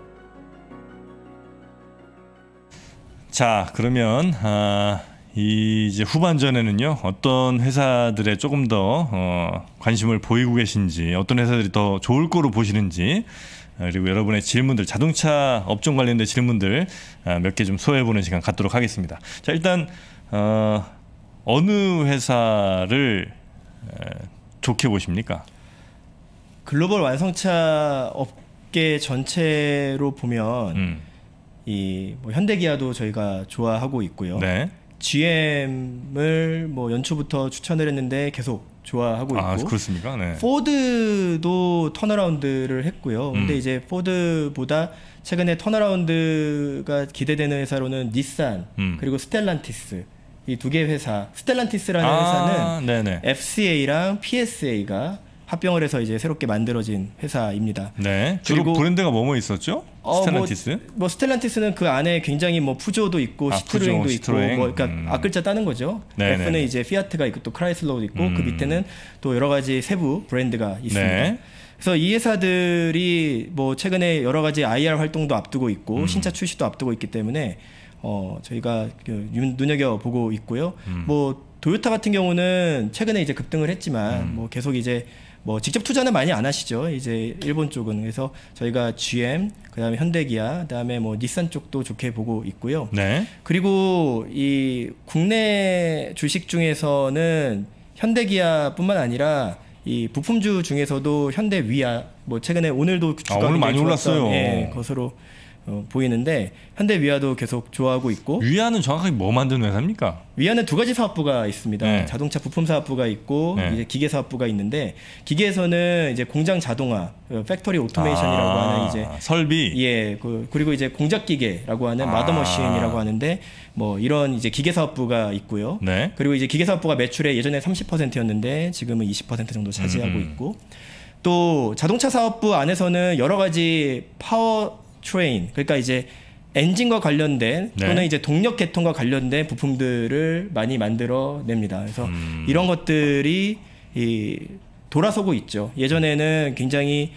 자 그러면 아, 이 이제 후반전에는요 어떤 회사들에 조금 더 어, 관심을 보이고 계신지 어떤 회사들이 더 좋을 거로 보시는지 아, 그리고 여러분의 질문들 자동차 업종 관련된 질문들 아, 몇개 좀 소화해보는 시간 갖도록 하겠습니다 자 일단 어, 어느 회사를 좋게 보십니까? 글로벌 완성차 업계 전체로 보면 음. 이뭐 현대기아도 저희가 좋아하고 있고요. 네. GM을 뭐 연초부터 추천을 했는데 계속 좋아하고 아, 있고. 아, 그렇습니까? 네. 포드도 턴어라운드를 했고요. 음. 근데 이제 포드보다 최근에 턴어라운드가 기대되는 회사로는 닛산 음. 그리고 스텔란티스 이 두 개 회사. 스텔란티스라는 아, 회사는 네네. FCA랑 PSA가 합병을 해서 이제 새롭게 만들어진 회사입니다. 네. 그리고, 브랜드가 뭐뭐 있었죠? 어, 뭐 스텔란티스? 뭐, 뭐, 스텔란티스는 그 안에 굉장히 뭐 푸조도 있고 아, 시트루잉도 푸조, 있고 뭐 그러니까 음. 앞글자 아, 따는 거죠. 네, 네 F는 네. 이제 피아트가 있고 또 크라이슬러도 있고 그 음. 그 밑에는 또 여러 가지 세부 브랜드가 네. 있습니다. 네. 그래서 이 회사들이 뭐 최근에 여러 가지 IR 활동도 앞두고 있고 음. 신차 출시도 앞두고 있기 때문에 어 저희가 그 눈여겨 보고 있고요. 음. 뭐 도요타 같은 경우는 최근에 이제 급등을 했지만 음. 뭐 계속 이제 뭐 직접 투자는 많이 안 하시죠. 이제 일본 쪽은 그래서 저희가 GM, 그다음에 현대기아, 그다음에 뭐 닛산 쪽도 좋게 보고 있고요. 네. 그리고 이 국내 주식 중에서는 현대기아뿐만 아니라 이 부품주 중에서도 현대위아 뭐 최근에 오늘도 주가 아, 오늘 많이 좋았던, 올랐어요. 예, 것으로 어, 보이는데 현대위아도 계속 좋아하고 있고 위아는 정확하게 뭐 만드는 회사입니까? 위아는 두 가지 사업부가 있습니다. 네. 자동차 부품 사업부가 있고 네. 이제 기계 사업부가 있는데 기계에서는 이제 공장 자동화, 팩토리 어, 오토메이션이라고 아, 하는 이제 설비 예 그, 리고 이제 공작 기계라고 하는 아. 마더머신이라고 하는데 뭐 이런 이제 기계 사업부가 있고요. 네. 그리고 이제 기계 사업부가 매출의 예전에 30%였는데 지금은 20% 정도 음, 차지하고 음. 있고. 또 자동차 사업부 안에서는 여러 가지 파워 트레인 그러니까 이제 엔진과 관련된 네. 또는 네. 이제 동력 개통과 관련된 부품들을 많이 만들어 냅니다. 그래서 음. 이런 것들이 이 돌아서고 있죠. 예전에는 굉장히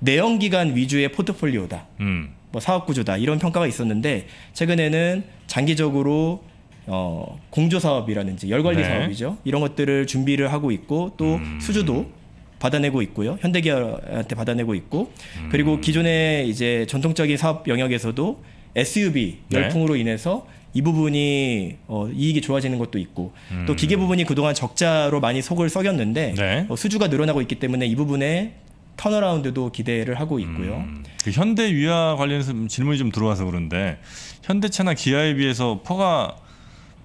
내연기관 위주의 포트폴리오다. 음. 뭐 사업 구조다. 이런 평가가 있었는데 최근에는 장기적으로 어 공조 사업이라든지 열관리 네. 사업이죠. 이런 것들을 준비를 하고 있고 또 음. 수주도 받아내고 있고요. 현대기아한테 받아내고 있고 음. 그리고 기존의 이제 전통적인 사업 영역에서도 SUV 네. 열풍으로 네. 인해서 이 부분이 어, 이익이 좋아지는 것도 있고 음. 또 기계 부분이 그동안 적자로 많이 속을 썩였는데 네. 어, 수주가 늘어나고 있기 때문에 이 부분에 턴어라운드도 기대를 하고 있고요. 음. 그 현대 위아 관련해서 질문이 좀 들어와서 그런데 현대차나 기아에 비해서 퍼가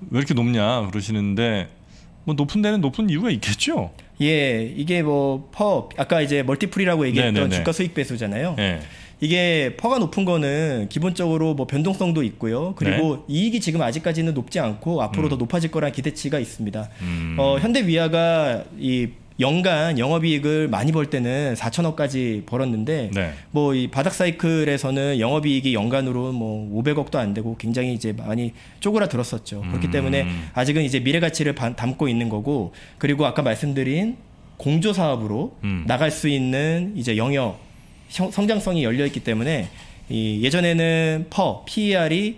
왜 이렇게 높냐 그러시는데 뭐 높은 데는 높은 이유가 있겠죠. 예, 이게 뭐 퍼, 아까 이제 멀티플이라고 얘기했던 네네네. 네, 네. 주가 수익 배수잖아요. 네. 이게 퍼가 높은 거는 기본적으로 뭐 변동성도 있고요. 그리고 네. 이익이 지금 아직까지는 높지 않고 앞으로 음. 더 높아질 거란 기대치가 있습니다. 음. 어, 현대위아가 이 연간 영업이익을 많이 벌 때는 4천억까지 벌었는데 네. 뭐이 바닥 사이클에서는 영업이익이 연간으로 뭐 500억도 안 되고 굉장히 이제 많이 쪼그라들었었죠. 음. 그렇기 때문에 아직은 이제 미래 가치를 담고 있는 거고 그리고 아까 말씀드린 공조 사업으로 음. 나갈 수 있는 이제 영역 성장성이 열려 있기 때문에 이 예전에는 퍼 PER이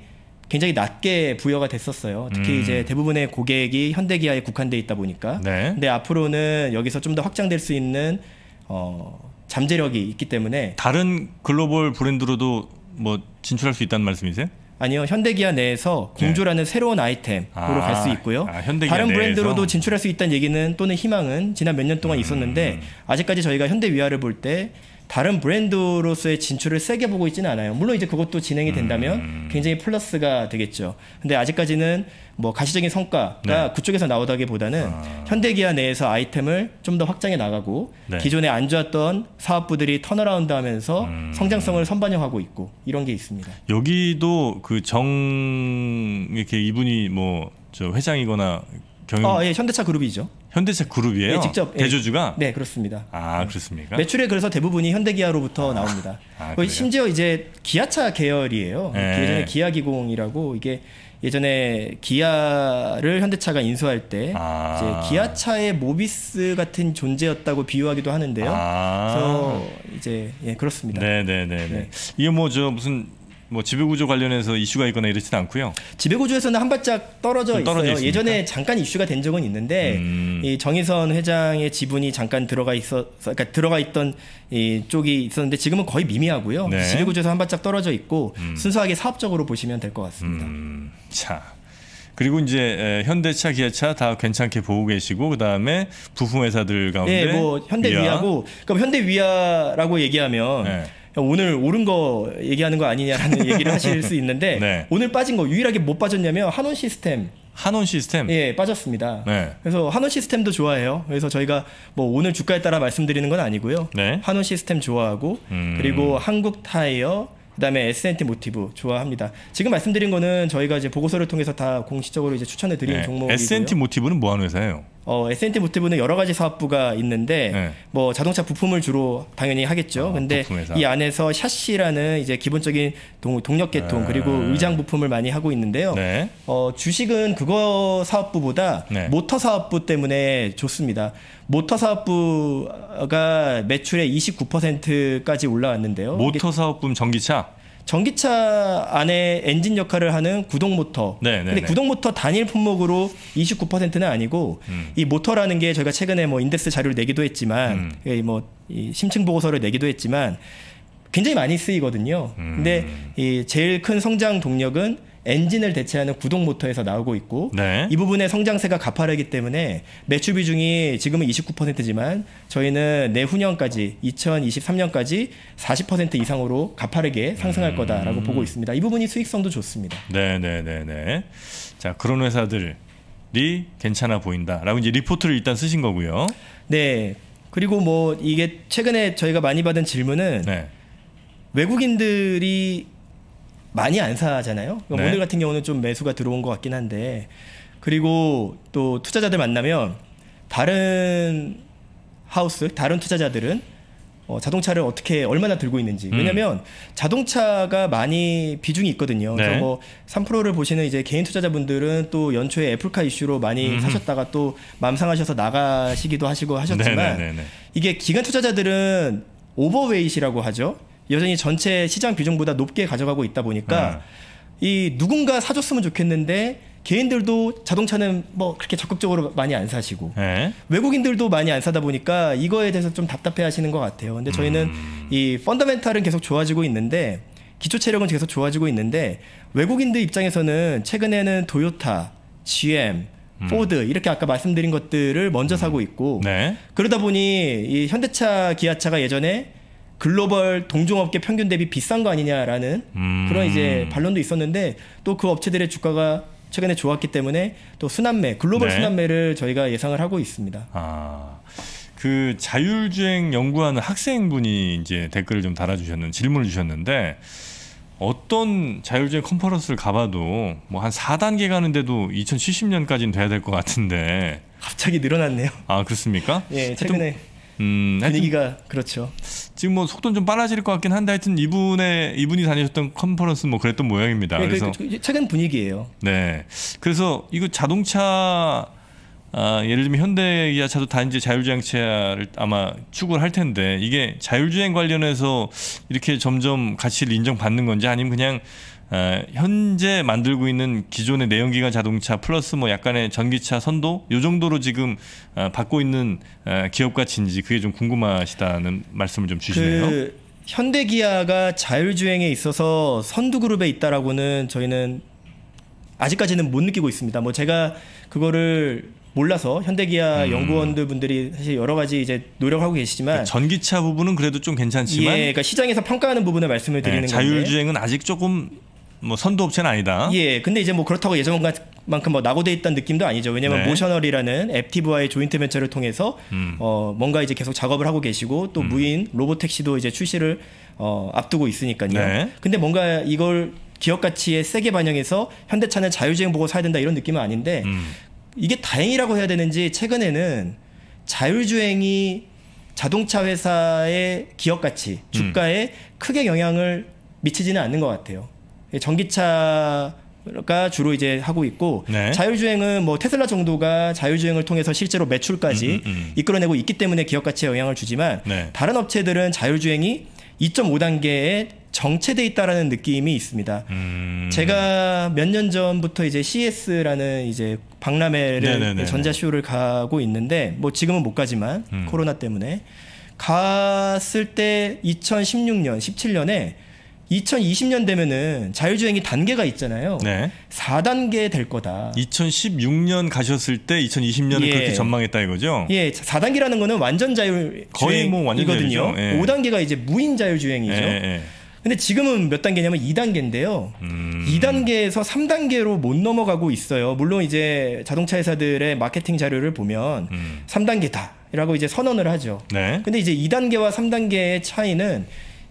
굉장히 낮게 부여가 됐었어요. 특히 음. 이제 대부분의 고객이 현대기아에 국한돼 있다 보니까. 네. 근데 앞으로는 여기서 좀 더 확장될 수 있는 어, 잠재력이 있기 때문에 다른 글로벌 브랜드로도 뭐 진출할 수 있다는 말씀이세요? 아니요 현대기아 내에서 네. 공조라는 네. 새로운 아이템으로 아, 갈수 있고요. 아, 다른 브랜드로도 내에서? 진출할 수 있다는 얘기는 또는 희망은 지난 몇 년 동안 음. 있었는데 아직까지 저희가 현대위아를 볼때 다른 브랜드로서의 진출을 세게 보고 있지는 않아요. 물론 이제 그것도 진행이 된다면 음. 굉장히 플러스가 되겠죠. 근데 아직까지는 뭐 가시적인 성과가 네. 그쪽에서 나오다기보다는 아. 현대기아 내에서 아이템을 좀 더 확장해 나가고 네. 기존에 안 좋았던 사업부들이 턴어라운드 하면서 음. 성장성을 선반영하고 있고 이런 게 있습니다. 여기도 그 정 이렇게 이분이 뭐 저 회장이거나 경영 아, 예, 현대차 그룹이죠. 현대차 그룹이에요. 네, 직접 예. 대주주가. 네, 그렇습니다. 아 그렇습니까? 매출에 그래서 대부분이 현대기아로부터 아, 나옵니다. 아, 아, 심지어 이제 기아차 계열이에요. 네. 예전에 기아기공이라고 이게 예전에 기아를 현대차가 인수할 때 아. 이제 기아차의 모비스 같은 존재였다고 비유하기도 하는데요. 아. 그래서 이제 예, 그렇습니다. 네네네. 네, 네, 네. 네. 이게 뭐저 무슨 뭐 지배구조 관련해서 이슈가 있거나 이렇진 않고요. 지배구조에서는 한 발짝 떨어져, 음, 떨어져 있어요. 예전에 잠깐 이슈가 된 적은 있는데 음. 이 정의선 회장의 지분이 잠깐 들어가 있었 그러니까 들어가 있던 이 쪽이 있었는데 지금은 거의 미미하고요. 네. 지배구조에서 한 발짝 떨어져 있고 음. 순수하게 사업적으로 보시면 될 것 같습니다. 음. 자. 그리고 이제 현대차, 기아차 다 괜찮게 보고 계시고 그다음에 부품 회사들 가운데 네, 뭐 현대위하고 위아. 그럼 현대위아라고 얘기하면 네. 오늘 오른 거 얘기하는 거 아니냐라는 얘기를 하실 수 있는데 네. 오늘 빠진 거 유일하게 못 빠졌냐면 한온 시스템 한원 시스템 예 빠졌습니다. 네. 그래서 한온 시스템도 좋아해요. 그래서 저희가 뭐 오늘 주가에 따라 말씀드리는 건 아니고요. 네. 한온 시스템 좋아하고 음... 그리고 한국 타이어 그다음에 에센트 모티브 좋아합니다. 지금 말씀드린 거는 저희가 이제 보고서를 통해서 다 공식적으로 이제 추천해 드린 네. 종목이고요. 에센트 모티브는 뭐 하는 회사예요? 어, 에센트 모티브는 여러 가지 사업부가 있는데 네. 뭐 자동차 부품을 주로 당연히 하겠죠. 어, 근데 부품회사. 이 안에서 샤시라는 이제 기본적인 동, 동력 계통 네. 아. 그리고 의장 부품을 많이 하고 있는데요. 네. 어, 주식은 그거 사업부보다 네. 모터 사업부 때문에 좋습니다. 모터 사업부가 매출의 29%까지 올라왔는데요. 모터 사업부 전기차? 전기차 안에 엔진 역할을 하는 구동 모터. 네, 네, 근데 네. 구동 모터 단일 품목으로 29%는 아니고 음. 이 모터라는 게 저희가 최근에 뭐 인덱스 자료를 내기도 했지만 음. 예, 뭐 심층 보고서를 내기도 했지만 굉장히 많이 쓰이거든요. 음. 근데 이 제일 큰 성장 동력은 엔진을 대체하는 구동 모터에서 나오고 있고 네. 이 부분의 성장세가 가파르기 때문에 매출 비중이 지금은 29%지만 저희는 내후년까지 2023년까지 40% 이상으로 가파르게 상승할 음. 거다라고 보고 있습니다. 이 부분이 수익성도 좋습니다. 네, 네, 네, 네. 자, 그런 회사들이 괜찮아 보인다라고 이제 리포트를 일단 쓰신 거고요. 네. 그리고 뭐 이게 최근에 저희가 많이 받은 질문은 네. 외국인들이 많이 안 사잖아요. 그러니까 네. 오늘 같은 경우는 좀 매수가 들어온 것 같긴 한데 그리고 또 투자자들 만나면 다른 하우스, 다른 투자자들은 어, 자동차를 어떻게 얼마나 들고 있는지 음. 왜냐하면 자동차가 많이 비중이 있거든요. 네. 그래서 뭐 3%를 보시는 이제 개인 투자자분들은 또 연초에 애플카 이슈로 많이 음. 사셨다가 또맘 상하셔서 나가시기도 하시고 하셨지만 네네네네. 네, 네, 네. 이게 기간 투자자들은 오버웨이시라고 하죠. 여전히 전체 시장 비중보다 높게 가져가고 있다 보니까 음. 이 누군가 사줬으면 좋겠는데 개인들도 자동차는 뭐 그렇게 적극적으로 많이 안 사시고 에? 네. 외국인들도 많이 안 사다 보니까 이거에 대해서 좀 답답해 하시는 것 같아요. 근데 저희는 음. 이 펀더멘탈은 계속 좋아지고 있는데 기초 체력은 계속 좋아지고 있는데 외국인들 입장에서는 최근에는 도요타, GM, 포드 이렇게 아까 말씀드린 것들을 먼저 음. 사고 있고 네? 그러다 보니 이 현대차, 기아차가 예전에 글로벌 동종업계 평균 대비 비싼 거 아니냐라는 음. 그런 이제 반론도 있었는데 또 그 업체들의 주가가 최근에 좋았기 때문에 또 순환매 글로벌 네. 순환매를 저희가 예상을 하고 있습니다. 아. 그 자율주행 연구하는 학생분이 이제 댓글을 좀 달아주셨는 질문을 주셨는데 어떤 자율주행 컨퍼런스를 가봐도 뭐 한 4단계 가는데도 2070년까지는 돼야 될 것 같은데 갑자기 늘어났네요. 아 그렇습니까? 예, 최근에 음, 분위기가 그렇죠. 지금 뭐 속도는 좀 빨라질 것 같긴 한데 하여튼 이분의 이분이 다니셨던 컨퍼런스 뭐 그랬던 모양입니다. 네, 그, 그래서 그, 그, 최근 분위기예요. 네, 그래서 이거 자동차 아, 예를 들면 현대 기아차도 단지 자율주행 차를 아마 추구를 할 텐데 이게 자율주행 관련해서 이렇게 점점 가치를 인정받는 건지 아니면 그냥 현재 만들고 있는 기존의 내연기관 자동차 플러스 뭐 약간의 전기차 선도 요 정도로 지금 어, 받고 있는 기업 가치인지 그게 좀 궁금하시다는 말씀을 좀 주시네요. 그 현대기아가 자율주행에 있어서 선두 그룹에 있다라고는 저희는 아직까지는 못 느끼고 있습니다. 뭐 제가 그거를 몰라서 현대기아 음. 연구원들 분들이 사실 여러 가지 이제 노력하고 계시지만 그러니까 전기차 부분은 그래도 좀 괜찮지만 예, 그러니까 시장에서 평가하는 부분을 말씀을 예, 드리는 예, 자율주행은 건데. 아직 조금 뭐 선도업체는 아니다. 예, 근데 이제 뭐 그렇다고 예전만큼 과뭐 낙오돼 있다 느낌도 아니죠. 왜냐하면 네. 모셔널이라는 앱티브와의 조인트 벤처를 통해서 음. 어, 뭔가 이제 계속 작업을 하고 계시고 또 음. 무인 로봇 택시도 이제 출시를 어, 앞두고 있으니까요. 네. 근데 뭔가 이걸 기업 가치에 세게 반영해서 현대차는 자율주행 보고 사야 된다 이런 느낌은 아닌데 음. 이게 다행이라고 해야 되는지 최근에는 자율주행이 자동차 회사의 기업 가치 음. 주가에 크게 영향을 미치지는 않는 것 같아요. 예, 전기차 가 주로 이제 하고 있고 네. 자율주행은 뭐 테슬라 정도가 자율주행을 통해서 실제로 매출까지 음, 음, 음. 이끌어내고 있기 때문에 기업 가치에 영향을 주지만 네. 다른 업체들은 자율주행이 2.5단계에 정체돼 있다라는 느낌이 있습니다. 음. 제가 몇 년 전부터 이제 CS라는 이제 박람회를 네네네네. 네, 네, 네. 전자쇼를 가고 있는데 뭐 지금은 못 가지만 음. 코로나 때문에 갔을 때 2016년 17년에 2020년 되면은 자율주행이 단계가 있잖아요. 네. 4단계 될 거다. 2016년 가셨을 때 2020년을 예. 그렇게 전망했다 이거죠? 예. 4단계라는 거는 완전 자율 거의 뭐 완전 이거든요. 예. 5단계가 이제 무인 자율주행이죠. 예, 예. 근데 지금은 몇 단계냐면 2단계인데요. 음. 2단계에서 3단계로 못 넘어가고 있어요. 물론 이제 자동차 회사들의 마케팅 자료를 보면 음. 3단계다라고 이제 선언을 하죠. 네. 근데 이제 2단계와 3단계의 차이는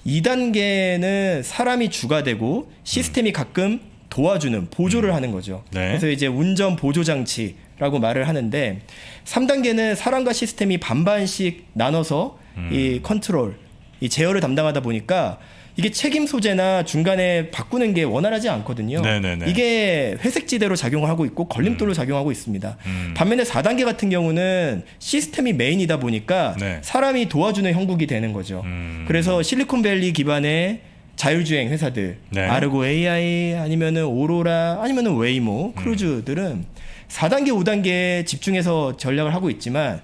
2단계는 사람이 주가 되고 시스템이 가끔 도와주는 보조를 음. 하는 거죠. 네. 그래서 이제 운전 보조 장치라고 말을 하는데 3단계는 사람과 시스템이 반반씩 나눠서 음. 이 컨트롤, 이 제어를 담당하다 보니까 이게 책임 소재나 중간에 바꾸는 게 원활하지 않거든요. 네네네. 이게 회색지대로 작용을 하고 있고 걸림돌로 음. 작용하고 있습니다. 음. 반면에 4단계 같은 경우는 시스템이 메인이다 보니까 네. 사람이 도와주는 형국이 되는 거죠. 음. 그래서 실리콘밸리 기반의 자율주행 회사들 네. 아르고 AI 아니면 오로라 아니면 웨이모 음. 크루즈들은 4단계 5단계에 집중해서 전략을 하고 있지만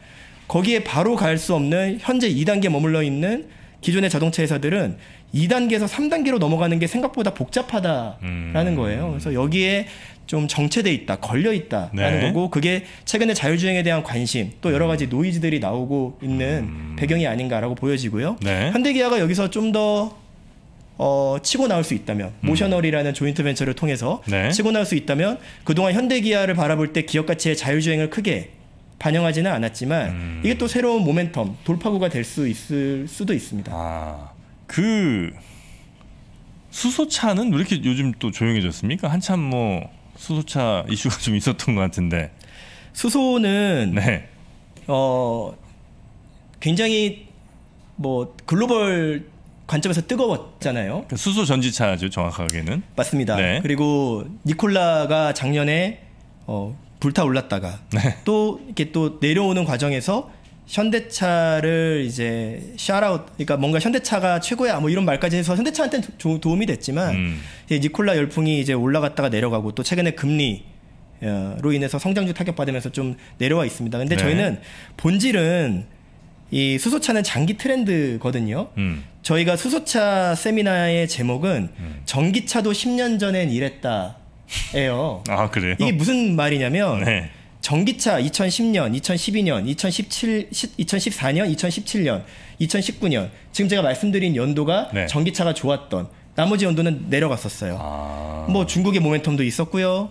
거기에 바로 갈 수 없는 현재 2단계 머물러 있는 기존의 자동차 회사들은 2단계에서 3단계로 넘어가는 게 생각보다 복잡하다라는 음. 거예요. 그래서 여기에 좀 정체돼 있다, 걸려 있다라는 네. 거고 그게 최근에 자율주행에 대한 관심 또 여러 음. 가지 노이즈들이 나오고 있는 음. 배경이 아닌가라고 보여지고요. 네. 현대기아가 여기서 좀 더 어, 치고 나올 수 있다면 음. 모셔널이라는 조인트 벤처를 통해서 네. 치고 나올 수 있다면 그동안 현대기아를 바라볼 때 기업 가치의 자율주행을 크게 반영하지는 않았지만 음. 이게 또 새로운 모멘텀 돌파구가 될 수 있을 수도 있습니다. 아. 그 수소차는 왜 이렇게 요즘 또 조용해졌습니까? 한참 뭐 수소차 이슈가 좀 있었던 것 같은데. 수소는 네. 어 굉장히 뭐 글로벌 관점에서 뜨거웠잖아요. 그러니까 수소 전지차죠, 정확하게는. 맞습니다. 네. 그리고 니콜라가 작년에 어, 불타올랐다가 네. 또 이렇게 또 내려오는 과정에서 현대차를 이제 샤라웃 그러니까 뭔가 현대차가 최고야 뭐 이런 말까지 해서 현대차한테는 도, 움이 됐지만 음. 이제 니콜라 열풍이 이제 올라갔다가 내려가고 또 최근에 금리 어, 로 인해서 성장주 타격받으면서 좀 내려와 있습니다. 근데 네. 저희는 본질은 이 수소차는 장기 트렌드거든요. 음. 저희가 수소차 세미나의 제목은 음. 전기차도 10년 전엔 이랬다. 예요. 아, 그래요? 이게 무슨 말이냐면 네. 전기차 2010년, 2012년, 2017, 2014년, 2017년, 2019년 지금 제가 말씀드린 연도가 네. 전기차가 좋았던 나머지 연도는 내려갔었어요. 아... 뭐 중국의 모멘텀도 있었고요.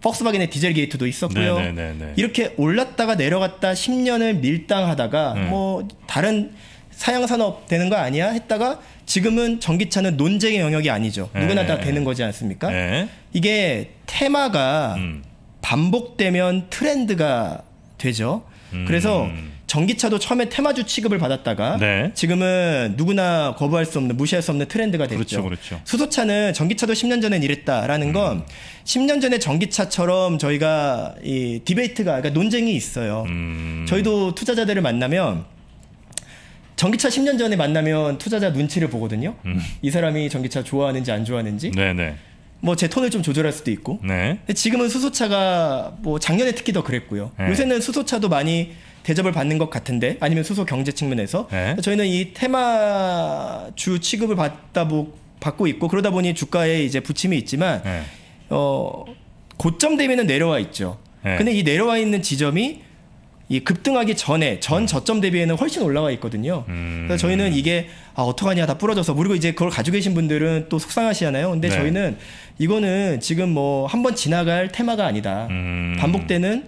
폭스바겐의 디젤 게이트도 있었고요. 네네네네. 네, 네, 네. 이렇게 올랐다가 내려갔다 10년을 밀당하다가 음. 뭐 다른 사양 산업 되는 거 아니야 했다가 지금은 전기차는 논쟁의 영역이 아니죠. 누구나 에. 다 되는 거지 않습니까? 에. 이게 테마가 음. 반복되면 트렌드가 되죠. 음. 그래서 전기차도 처음에 테마주 취급을 받았다가 네. 지금은 누구나 거부할 수 없는 무시할 수 없는 트렌드가 됐죠. 그렇죠, 그렇죠. 수소차는 전기차도 10년 전엔 이랬다라는 음. 건 음. 10년 전에 전기차처럼 저희가 이 디베이트가 그러니까 논쟁이 있어요. 음. 저희도 투자자들을 만나면 전기차 10년 전에 만나면 투자자 눈치를 보거든요. 음. 이 사람이 전기차 좋아하는지 안 좋아하는지. 네네. 네. 뭐제 톤을 좀 조절할 수도 있고. 네. 지금은 수소차가 뭐 작년에 특히 더 그랬고요. 네. 요새는 수소차도 많이 대접을 받는 것 같은데 아니면 수소 경제 측면에서 네. 저희는 이 테마 주 취급을 받다 보, 받고 있고 그러다 보니 주가에 이제 부침이 있지만 네. 어 고점 대비는 내려와 있죠. 네. 근데 이 내려와 있는 지점이 이 급등하기 전에 전 음. 저점 대비에는 훨씬 올라와 있거든요. 음. 그래서 저희는 이게 아 어떡하냐 다 부러져서 그리고 이제 그걸 가지고 계신 분들은 또 속상하시잖아요. 근데 네. 저희는 이거는 지금 뭐 한 번 지나갈 테마가 아니다. 음. 반복되는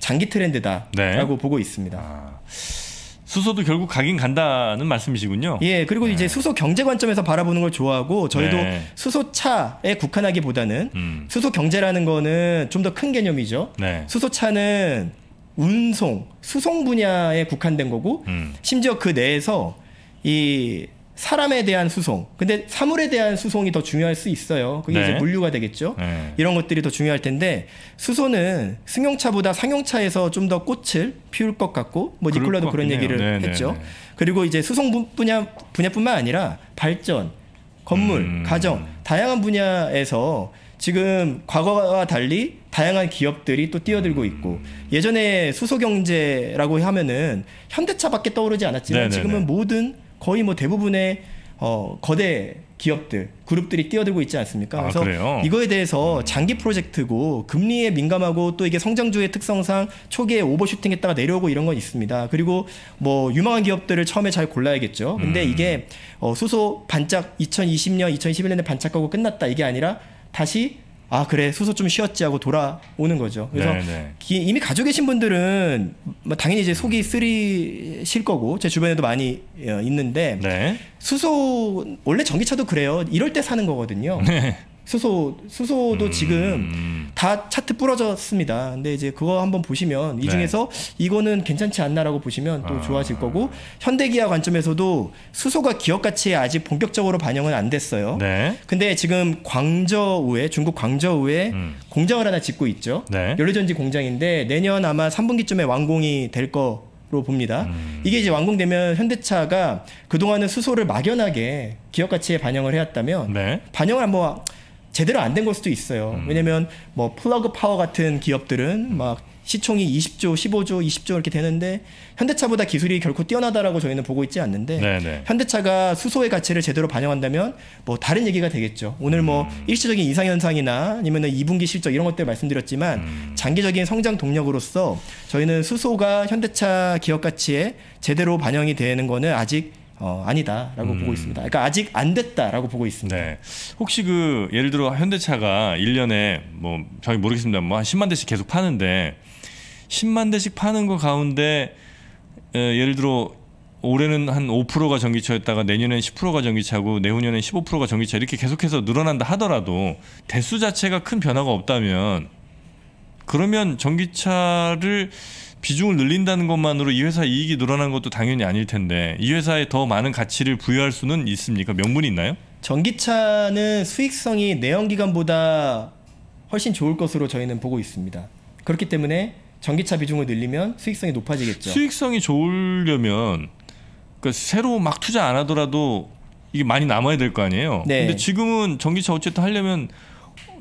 장기 트렌드다라고 네. 보고 있습니다. 아. 수소도 결국 가긴 간다는 말씀이시군요. 예, 그리고 네. 이제 수소 경제 관점에서 바라보는 걸 좋아하고 저희도 네. 수소차에 국한하기보다는 음. 수소 경제라는 거는 좀 더 큰 개념이죠. 네. 수소차는 운송, 수송 분야에 국한된 거고 음. 심지어 그 내에서 이 사람에 대한 수송, 근데 사물에 대한 수송이 더 중요할 수 있어요. 그게 네. 이제 물류가 되겠죠. 네. 이런 것들이 더 중요할 텐데 수소는 승용차보다 상용차에서 좀 더 꽃을 피울 것 같고 뭐 니콜라도 그런 얘기를 네, 네 했죠. 네네. 그리고 이제 수송 분야 분야뿐만 아니라 발전, 건물, 음. 가정 다양한 분야에서 지금 과거와 달리 다양한 기업들이 또 뛰어들고 있고 예전에 수소경제라고 하면은 현대차밖에 떠오르지 않았지만 네네네. 네, 지금은 네. 모든 거의 뭐 대부분의 어, 거대 기업들 그룹들이 뛰어들고 있지 않습니까? 아, 그래서 아, 이거에 대해서 음. 장기 프로젝트고 금리에 민감하고 또 이게 성장주의 특성상 초기에 오버슈팅했다가 내려오고 이런 건 있습니다. 그리고 뭐 유망한 기업들을 처음에 잘 골라야겠죠. 근데 음. 이게 어, 수소 반짝 2020년 2021년에 반짝하고 끝났다 이게 아니라 다시 아 그래 수소 좀 쉬었지 하고 돌아오는 거죠. 그래서 네, 네. 기, 이미 가지고 계신 분들은 뭐 당연히 이제 속이 쓰리실 거고 제 주변에도 많이 어, 있는데 네. 수소 원래 전기차도 그래요. 이럴 때 사는 거거든요. 네. 수소 수소도 음. 지금 다 차트 부러졌습니다. 근데 이제 그거 한번 보시면 이 네. 중에서 네. 이거는 괜찮지 않나라고 보시면 또 아. 좋아질 거고 현대기아 관점에서도 수소가 기업 가치에 아직 본격적으로 반영은 안 됐어요. 네. 근데 지금 광저우에 중국 광저우에 음. 공장을 하나 짓고 있죠. 네. 연료전지 공장인데 내년 아마 3분기쯤에 완공이 될 거. 로 봅니다. 음. 이게 이제 완공되면 현대차가 그동안은 수소를 막연하게 기업 가치에 반영을 해왔다면 네. 반영을 한번 제대로 안 된 걸 수도 있어요. 음. 왜냐면 뭐 플러그 파워 같은 기업들은 음. 막 시총이 20조, 15조, 20조 이렇게 되는데 현대차보다 기술이 결코 뛰어나다라고 저희는 보고 있지 않는데 네네. 네. 현대차가 수소의 가치를 제대로 반영한다면 뭐 다른 얘기가 되겠죠. 오늘 뭐 음. 일시적인 이상 현상이나 아니면 2분기 실적 이런 것들 말씀드렸지만 음. 장기적인 성장 동력으로서 저희는 수소가 현대차 기업 가치에 제대로 반영이 되는 거는 아직 어, 아니다라고 음. 보고 있습니다. 그러니까 아직 안 됐다라고 보고 있습니다. 네. 혹시 그 예를 들어 현대차가 1년에 뭐 저희 모르겠습니다. 뭐한 10만 대씩 계속 파는데 10만 대씩 파는 거 가운데 에, 예를 들어 올해는 한 5%가 전기차였다가 내년엔 10%가 전기차고 내후년엔 15%가 전기차 이렇게 계속해서 늘어난다 하더라도 대수 자체가 큰 변화가 없다면 그러면 전기차를 비중을 늘린다는 것만으로 이 회사 이익이 늘어난 것도 당연히 아닐 텐데 이 회사에 더 많은 가치를 부여할 수는 있습니까? 명분이 있나요? 전기차는 수익성이 내연기관보다 훨씬 좋을 것으로 저희는 보고 있습니다. 그렇기 때문에 전기차 비중을 늘리면 수익성이 높아지겠죠. 수익성이 좋으려면 그러니까 새로 막 투자 안 하더라도 이게 많이 남아야 될 거 아니에요. 네. 근데 지금은 전기차 어쨌든 하려면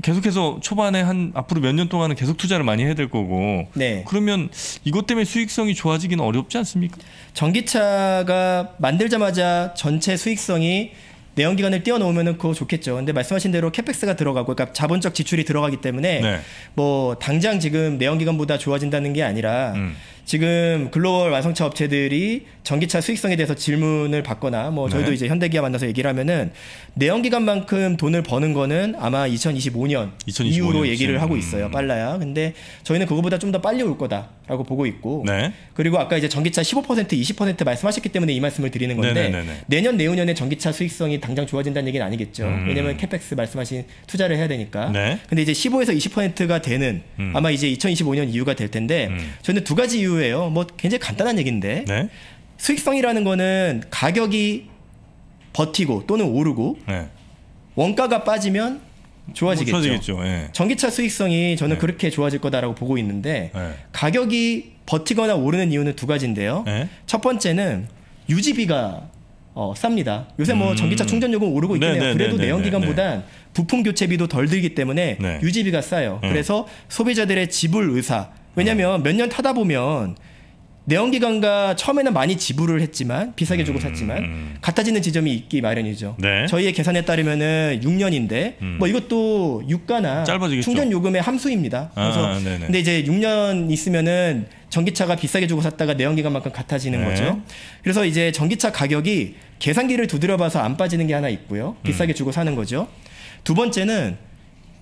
계속해서 초반에 한 앞으로 몇 년 동안은 계속 투자를 많이 해야 될 거고 네. 그러면 이것 때문에 수익성이 좋아지기는 어렵지 않습니까? 전기차가 만들자마자 전체 수익성이 내연기관을 띄워놓으면 그거 좋겠죠. 근데 말씀하신 대로 캐펙스가 들어가고, 그러니까 자본적 지출이 들어가기 때문에 네. 뭐 당장 지금 내연기관보다 좋아진다는 게 아니라 음. 지금 글로벌 완성차 업체들이 전기차 수익성에 대해서 질문을 받거나 뭐 네. 저희도 네. 이제 현대기아 만나서 얘기를 하면은 내연기관만큼 돈을 버는 거는 아마 2025년, 2025년 이후로 얘기를 하고 음. 있어요. 빨라야. 근데 저희는 그거보다 좀 더 빨리 올 거다라고 보고 있고 네. 그리고 아까 이제 전기차 15% 20% 말씀하셨기 때문에 이 말씀을 드리는 건데 네네네네. 네, 네, 내년 내후년에 전기차 수익성이 당장 좋아진다는 얘기는 아니겠죠. 음. 왜냐면 캐펙스 말씀하신 투자를 해야 되니까. 네. 근데 이제 15에서 20%가 되는 음. 아마 이제 2025년 이후가 될 텐데 음. 저는두 가지 이유 비유예요. 뭐 굉장히 간단한 얘기인데 네? 수익성이라는 거는 가격이 버티고 또는 오르고 네. 원가가 빠지면 좋아지겠죠. 네. 전기차 수익성이 저는 네. 그렇게 좋아질 거다라고 보고 있는데 네. 가격이 버티거나 오르는 이유는 두 가지인데요. 네. 첫 번째는 유지비가 어, 쌉니다. 요새 뭐 음... 전기차 충전 요금 오르고 있긴 해요. 그래도 내연기관보단 부품 교체비도 덜 들기 때문에 유지비가 싸요. 음. 그래서 소비자들의 지불 의사 왜냐면 몇 년 타다 보면 내연기관과 처음에는 많이 지불을 했지만 비싸게 주고 음. 샀지만 같아지는 지점이 있기 마련이죠. 네. 저희의 계산에 따르면 6년인데 음. 뭐 이것도 유가나 짧아지겠죠. 충전 요금의 함수입니다. 아, 그래서 아, 근데 이제 6년 있으면은 전기차가 비싸게 주고 샀다가 내연기관만큼 같아지는 네. 거죠. 그래서 이제 전기차 가격이 계산기를 두드려봐서 안 빠지는 게 하나 있고요. 비싸게 음. 주고 사는 거죠. 두 번째는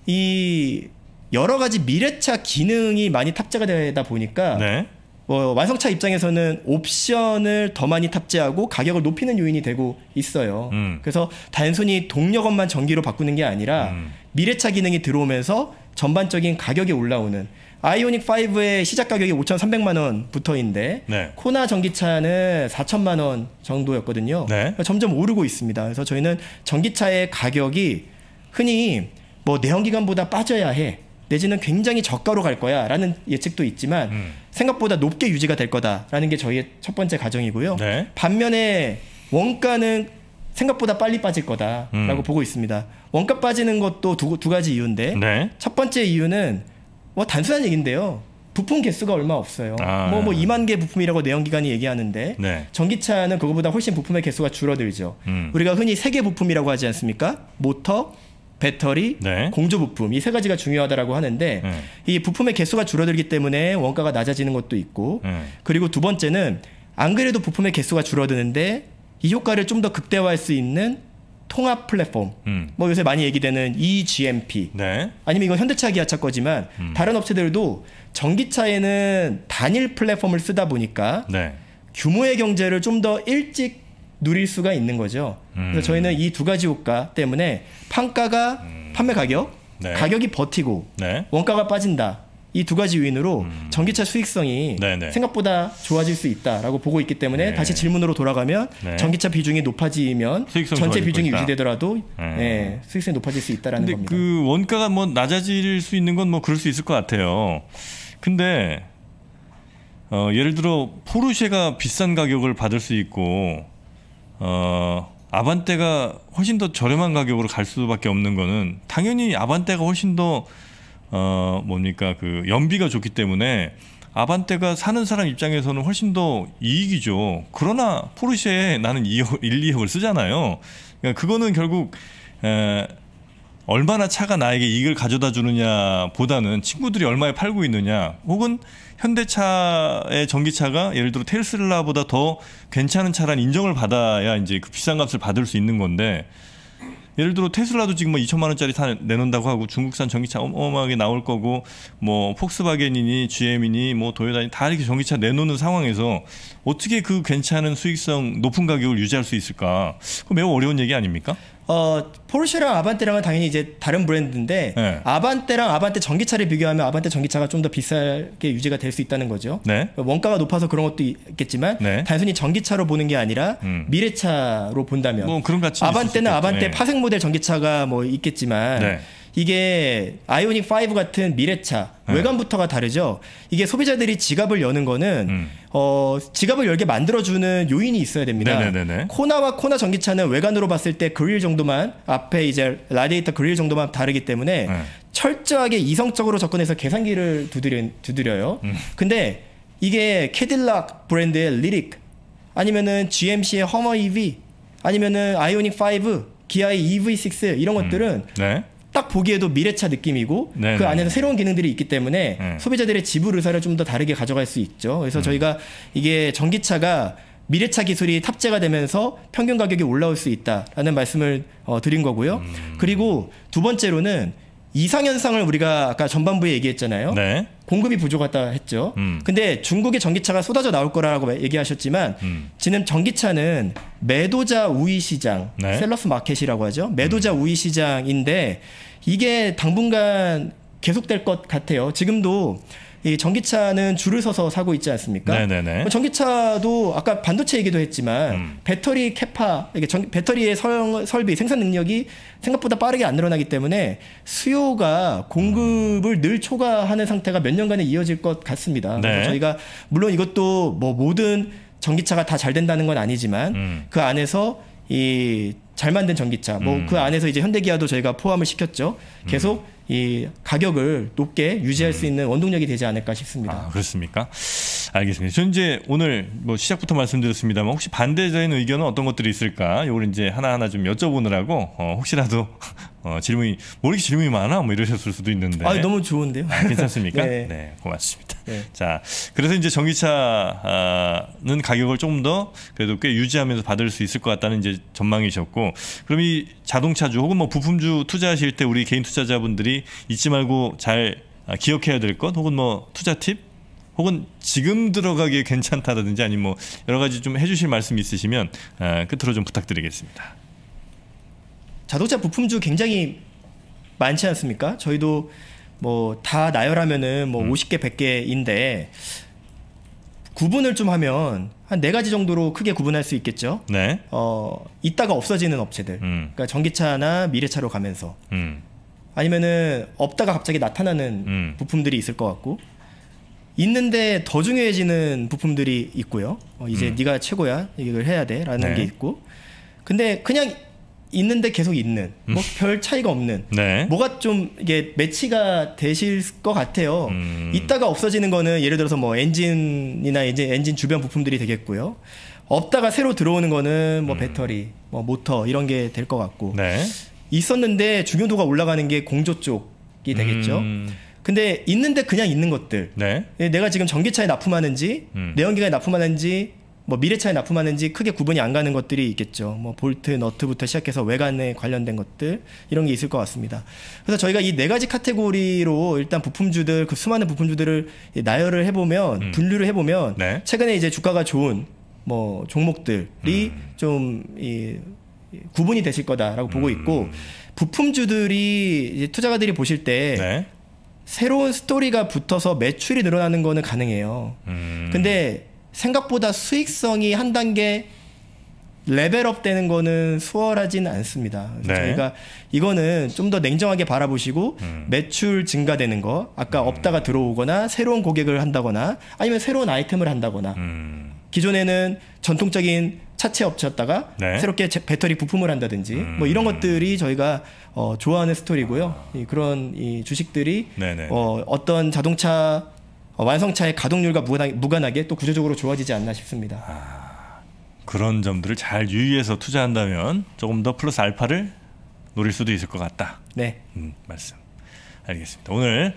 이 여러 가지 미래차 기능이 많이 탑재가 되다 보니까 네. 뭐 완성차 입장에서는 옵션을 더 많이 탑재하고 가격을 높이는 요인이 되고 있어요. 음. 그래서 단순히 동력원만 전기로 바꾸는 게 아니라 음. 미래차 기능이 들어오면서 전반적인 가격이 올라오는 아이오닉 5의 시작 가격이 5,300만 원부터인데 네. 코나 전기차는 4천만 원 정도였거든요. 네. 그러니까 점점 오르고 있습니다. 그래서 저희는 전기차의 가격이 흔히 뭐 내연기관보다 빠져야 해. 내지는 굉장히 저가로 갈 거야라는 예측도 있지만 음. 생각보다 높게 유지가 될 거다라는 게 저희의 첫 번째 가정이고요. 네. 반면에 원가는 생각보다 빨리 빠질 거다라고 음. 보고 있습니다. 원가 빠지는 것도 두, 두 가지 이유인데 네. 첫 번째 이유는 뭐 단순한 얘기인데요. 부품 개수가 얼마 없어요. 아, 뭐, 뭐 2만 개 부품이라고 내연기관이 얘기하는데 네. 전기차는 그거보다 훨씬 부품의 개수가 줄어들죠. 음. 우리가 흔히 세 개 부품이라고 하지 않습니까? 모터, 배터리, 네. 공조 부품 이 세 가지가 중요하다라고 하는데 음. 이 부품의 개수가 줄어들기 때문에 원가가 낮아지는 것도 있고 음. 그리고 두 번째는 안 그래도 부품의 개수가 줄어드는데 이 효과를 좀 더 극대화할 수 있는 통합 플랫폼 음. 뭐 요새 많이 얘기되는 EGMP 네. 아니면 이건 현대차 기아차 거지만 음. 다른 업체들도 전기차에는 단일 플랫폼을 쓰다 보니까 네. 규모의 경제를 좀 더 일찍 누릴 수가 있는 거죠. 음. 그래서 저희는 이 두 가지 효과 때문에 판가가 음. 판매 가격, 네. 가격이 버티고 네. 원가가 빠진다. 이 두 가지 요인으로 음. 전기차 수익성이 네네. 네. 생각보다 좋아질 수 있다라고 보고 있기 때문에 네. 다시 질문으로 돌아가면 네. 전기차 비중이 높아지면 전체 비중이 있다. 유지되더라도 네. 네. 수익성이 높아질 수 있다라는 근데 겁니다. 그 원가가 뭐 낮아질 수 있는 건 뭐 그럴 수 있을 것 같아요. 근데 어, 예를 들어 포르쉐가 비싼 가격을 받을 수 있고 어, 아반떼가 훨씬 더 저렴한 가격으로 갈 수밖에 없는 거는 당연히 아반떼가 훨씬 더 어, 뭡니까 그 연비가 좋기 때문에 아반떼가 사는 사람 입장에서는 훨씬 더 이익이죠. 그러나 포르쉐에 나는 2 1, 2억을 쓰잖아요. 그러니까 그거는 결국 에, 얼마나 차가 나에게 이익을 가져다 주느냐 보다는 친구들이 얼마에 팔고 있느냐 혹은 현대차의 전기차가 예를 들어 테슬라보다 더 괜찮은 차란 인정을 받아야 이제 그 비싼 값을 받을 수 있는 건데 예를 들어 테슬라도 지금 뭐 2천만 원짜리 다 내놓는다고 하고 중국산 전기차 어마어마하게 나올 거고 뭐 폭스바겐이니 GM이니 뭐 도요다니 다 이렇게 전기차 내놓는 상황에서 어떻게 그 괜찮은 수익성 높은 가격을 유지할 수 있을까? 그 매우 어려운 얘기 아닙니까? 어 포르쉐랑 아반떼랑은 당연히 이제 다른 브랜드인데 네. 아반떼랑 아반떼 전기차를 비교하면 아반떼 전기차가 좀 더 비싸게 유지가 될 수 있다는 거죠. 네. 원가가 높아서 그런 것도 있겠지만 네. 단순히 전기차로 보는 게 아니라 음. 미래차로 본다면 뭐 그런 가치 아반떼는 아반떼 네. 파생 모델 전기차가 뭐 있겠지만 네. 이게 아이오닉 5 같은 미래차 네. 외관부터가 다르죠. 이게 소비자들이 지갑을 여는 거는 음. 어, 지갑을 열게 만들어주는 요인이 있어야 됩니다. 네네네네. 코나와 코나 전기차는 외관으로 봤을 때 그릴 정도만 앞에 이제 라디에이터 그릴 정도만 다르기 때문에 네. 철저하게 이성적으로 접근해서 계산기를 두드려, 두드려요. 음. 근데 이게 캐딜락 브랜드의 리릭 아니면은 GMC의 허머 EV 아니면은 아이오닉 5 기아의 EV6 이런 음. 것들은 음. 네. 딱 보기에도 미래차 느낌이고 그 네네. 그 안에서 새로운 기능들이 있기 때문에 네. 소비자들의 지불 의사를 좀 더 다르게 가져갈 수 있죠. 그래서 음. 저희가 이게 전기차가 미래차 기술이 탑재가 되면서 평균 가격이 올라올 수 있다라는 말씀을 어, 드린 거고요. 음. 그리고 두 번째로는 이상현상을 우리가 아까 전반부에 얘기했잖아요. 네. 공급이 부족하다 했죠. 음. 근데 중국의 전기차가 쏟아져 나올 거라고 얘기하셨지만 음. 지금 전기차는 매도자 우위 시장, 네. 셀러스 마켓이라고 하죠. 음. 매도자 음. 우위 시장인데 이게 당분간 계속될 것 같아요. 지금도 이 전기차는 줄을 서서 사고 있지 않습니까? 네네네. 뭐 전기차도 아까 반도체 얘기도 했지만 음. 배터리 캐파, 이게 전, 배터리의 설, 설비 생산 능력이 생각보다 빠르게 안 늘어나기 때문에 수요가 공급을 음. 늘 초과하는 상태가 몇 년간에 이어질 것 같습니다. 네. 저희가 물론 이것도 뭐 모든 전기차가 다 잘 된다는 건 아니지만 음. 그 안에서 이 잘 만든 전기차 뭐그 음. 그 안에서 이제 현대기아도 저희가 포함을 시켰죠. 계속 음. 이 가격을 높게 유지할 수 음. 있는 원동력이 되지 않을까 싶습니다. 아, 그렇습니까? 알겠습니다. 현재 오늘 뭐 시작부터 말씀드렸습니다만 혹시 반대적인 의견은 어떤 것들이 있을까? 요걸 이제 하나하나 좀 여쭤보느라고 어, 혹시라도 어, 질문이 뭐 이렇게 질문이 많아 뭐 이러셨을 수도 있는데. 아 너무 좋은데요. 아, 괜찮습니까? 네. 네. 고맙습니다. 네. 자 그래서 이제 전기차는 가격을 조금 더 그래도 꽤 유지하면서 받을 수 있을 것 같다는 이제 전망이셨고 그럼 이 자동차주 혹은 뭐 부품주 투자하실 때 우리 개인 투자자분들이 잊지 말고 잘 아, 기억해야 될 것 혹은 뭐 투자 팁 혹은 지금 들어가기에 괜찮다든지 아니면 뭐 여러 가지 좀 해주실 말씀 있으시면 아, 끝으로 좀 부탁드리겠습니다. 자동차 부품주 굉장히 많지 않습니까? 저희도 뭐 다 나열하면은 뭐 음. 50개, 100개인데 구분을 좀 하면 한 네 가지 정도로 크게 구분할 수 있겠죠. 네. 어, 있다가 없어지는 업체들. 음. 그러니까 전기차나 미래차로 가면서 음. 아니면은 없다가 갑자기 나타나는 음. 부품들이 있을 것 같고 있는데 더 중요해지는 부품들이 있고요. 어, 이제 음. 네가 최고야 이걸 해야 돼라는 네. 게 있고 근데 그냥 있는데 계속 있는 음. 뭐별 차이가 없는 네. 뭐가 좀 이게 매치가 되실 것 같아요. 음. 있다가 없어지는 거는 예를 들어서 뭐 엔진이나 이제 엔진 주변 부품들이 되겠고요. 없다가 새로 들어오는 거는 뭐 음. 배터리, 뭐 모터 이런 게 될 것 같고 네. 있었는데 중요도가 올라가는 게 공조 쪽이 되겠죠. 음. 근데 있는데 그냥 있는 것들 네. 예, 내가 지금 전기차에 납품하는지 음. 내연기관에 납품하는지 뭐 미래차에 납품하는지 크게 구분이 안 가는 것들이 있겠죠. 뭐 볼트, 너트부터 시작해서 외관에 관련된 것들 이런 게 있을 것 같습니다. 그래서 저희가 이 네 가지 카테고리로 일단 부품주들 그 수많은 부품주들을 나열을 해보면 음. 분류를 해보면 네. 최근에 이제 주가가 좋은 뭐 종목들이 음. 좀이 구분이 되실 거다라고 보고 있고 음. 부품주들이 투자가들이 보실 때 네. 새로운 스토리가 붙어서 매출이 늘어나는 거는 가능해요. 음. 근데 생각보다 수익성이 한 단계 레벨업 되는 거는 수월하진 않습니다. 네. 저희가 이거는 좀 더 냉정하게 바라보시고 음. 매출 증가되는 거 아까 음. 없다가 들어오거나 새로운 고객을 한다거나 아니면 새로운 아이템을 한다거나 음. 기존에는 전통적인 차체 업체였다가 네. 새롭게 배터리 부품을 한다든지 뭐 이런 음. 것들이 저희가 어, 좋아하는 스토리고요. 아. 이, 그런 이 주식들이 어, 어떤 자동차 어, 완성차의 가동률과 무관하게 또 구조적으로 좋아지지 않나 싶습니다. 아, 그런 점들을 잘 유의해서 투자한다면 조금 더 플러스 알파를 노릴 수도 있을 것 같다. 네. 음, 말씀. 알겠습니다. 오늘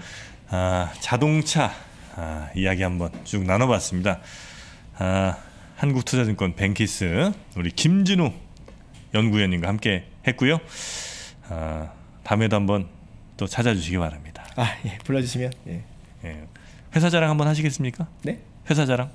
아, 자동차 아, 이야기 한번 쭉 나눠봤습니다. 아, 한국투자증권 뱅키스 우리 김진우 연구위원님과 함께 했고요. 다음에도 아, 한번 또 찾아주시기 바랍니다. 아, 예, 불러주시면. 예. 예, 회사 자랑 한번 하시겠습니까? 네. 회사 자랑.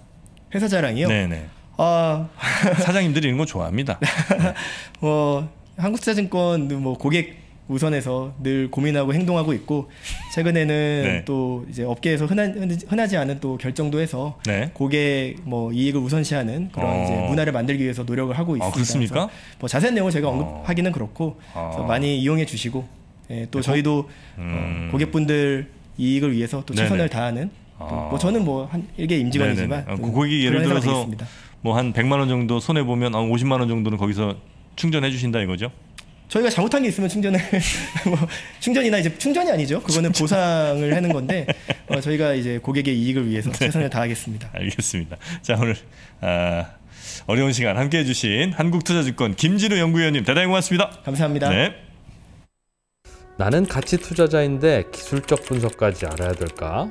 회사 자랑이요? 네네. 네. 아 사장님들이 이런 거 좋아합니다. 네. 어 뭐, 한국투자증권 뭐 고객 우선에서늘 고민하고 행동하고 있고 최근에는 네. 또 이제 업계에서 흔한, 흔하지 않은 또 결정도 해서 네. 고객 뭐 이익을 우선시하는 그런 어... 이제 문화를 만들기 위해서 노력을 하고 아, 있습니다. 아, 그렇습니까? 뭐 자세한 내용을 제가 언급하기는 어. 그렇고 어... 많이 이용해 주시고 예, 또 네, 저희도 어, 음... 어, 고객분들 이익을 위해서 또 최선을 네네. 다하는 아. 뭐 저는 뭐 한 일개 임직원이지만 어, 그 고 거기 예를 들어서 뭐한 100만 원 정도 손해 보면 아, 50만 원 정도는 거기서 충전해 주신다 이거죠? 저희가 잘못한 게 있으면 충전을 뭐 충전이나 이제 충전이 아니죠. 그거는 보상을 하는 건데 어, 저희가 이제 고객의 이익을 위해서 네. 최선을 다하겠습니다. 알겠습니다. 자 오늘 아, 어려운 시간 함께해 주신 한국투자증권 김진우 연구위원님 대단히 고맙습니다. 감사합니다. 네. 나는 가치 투자자인데 기술적 분석까지 알아야 될까?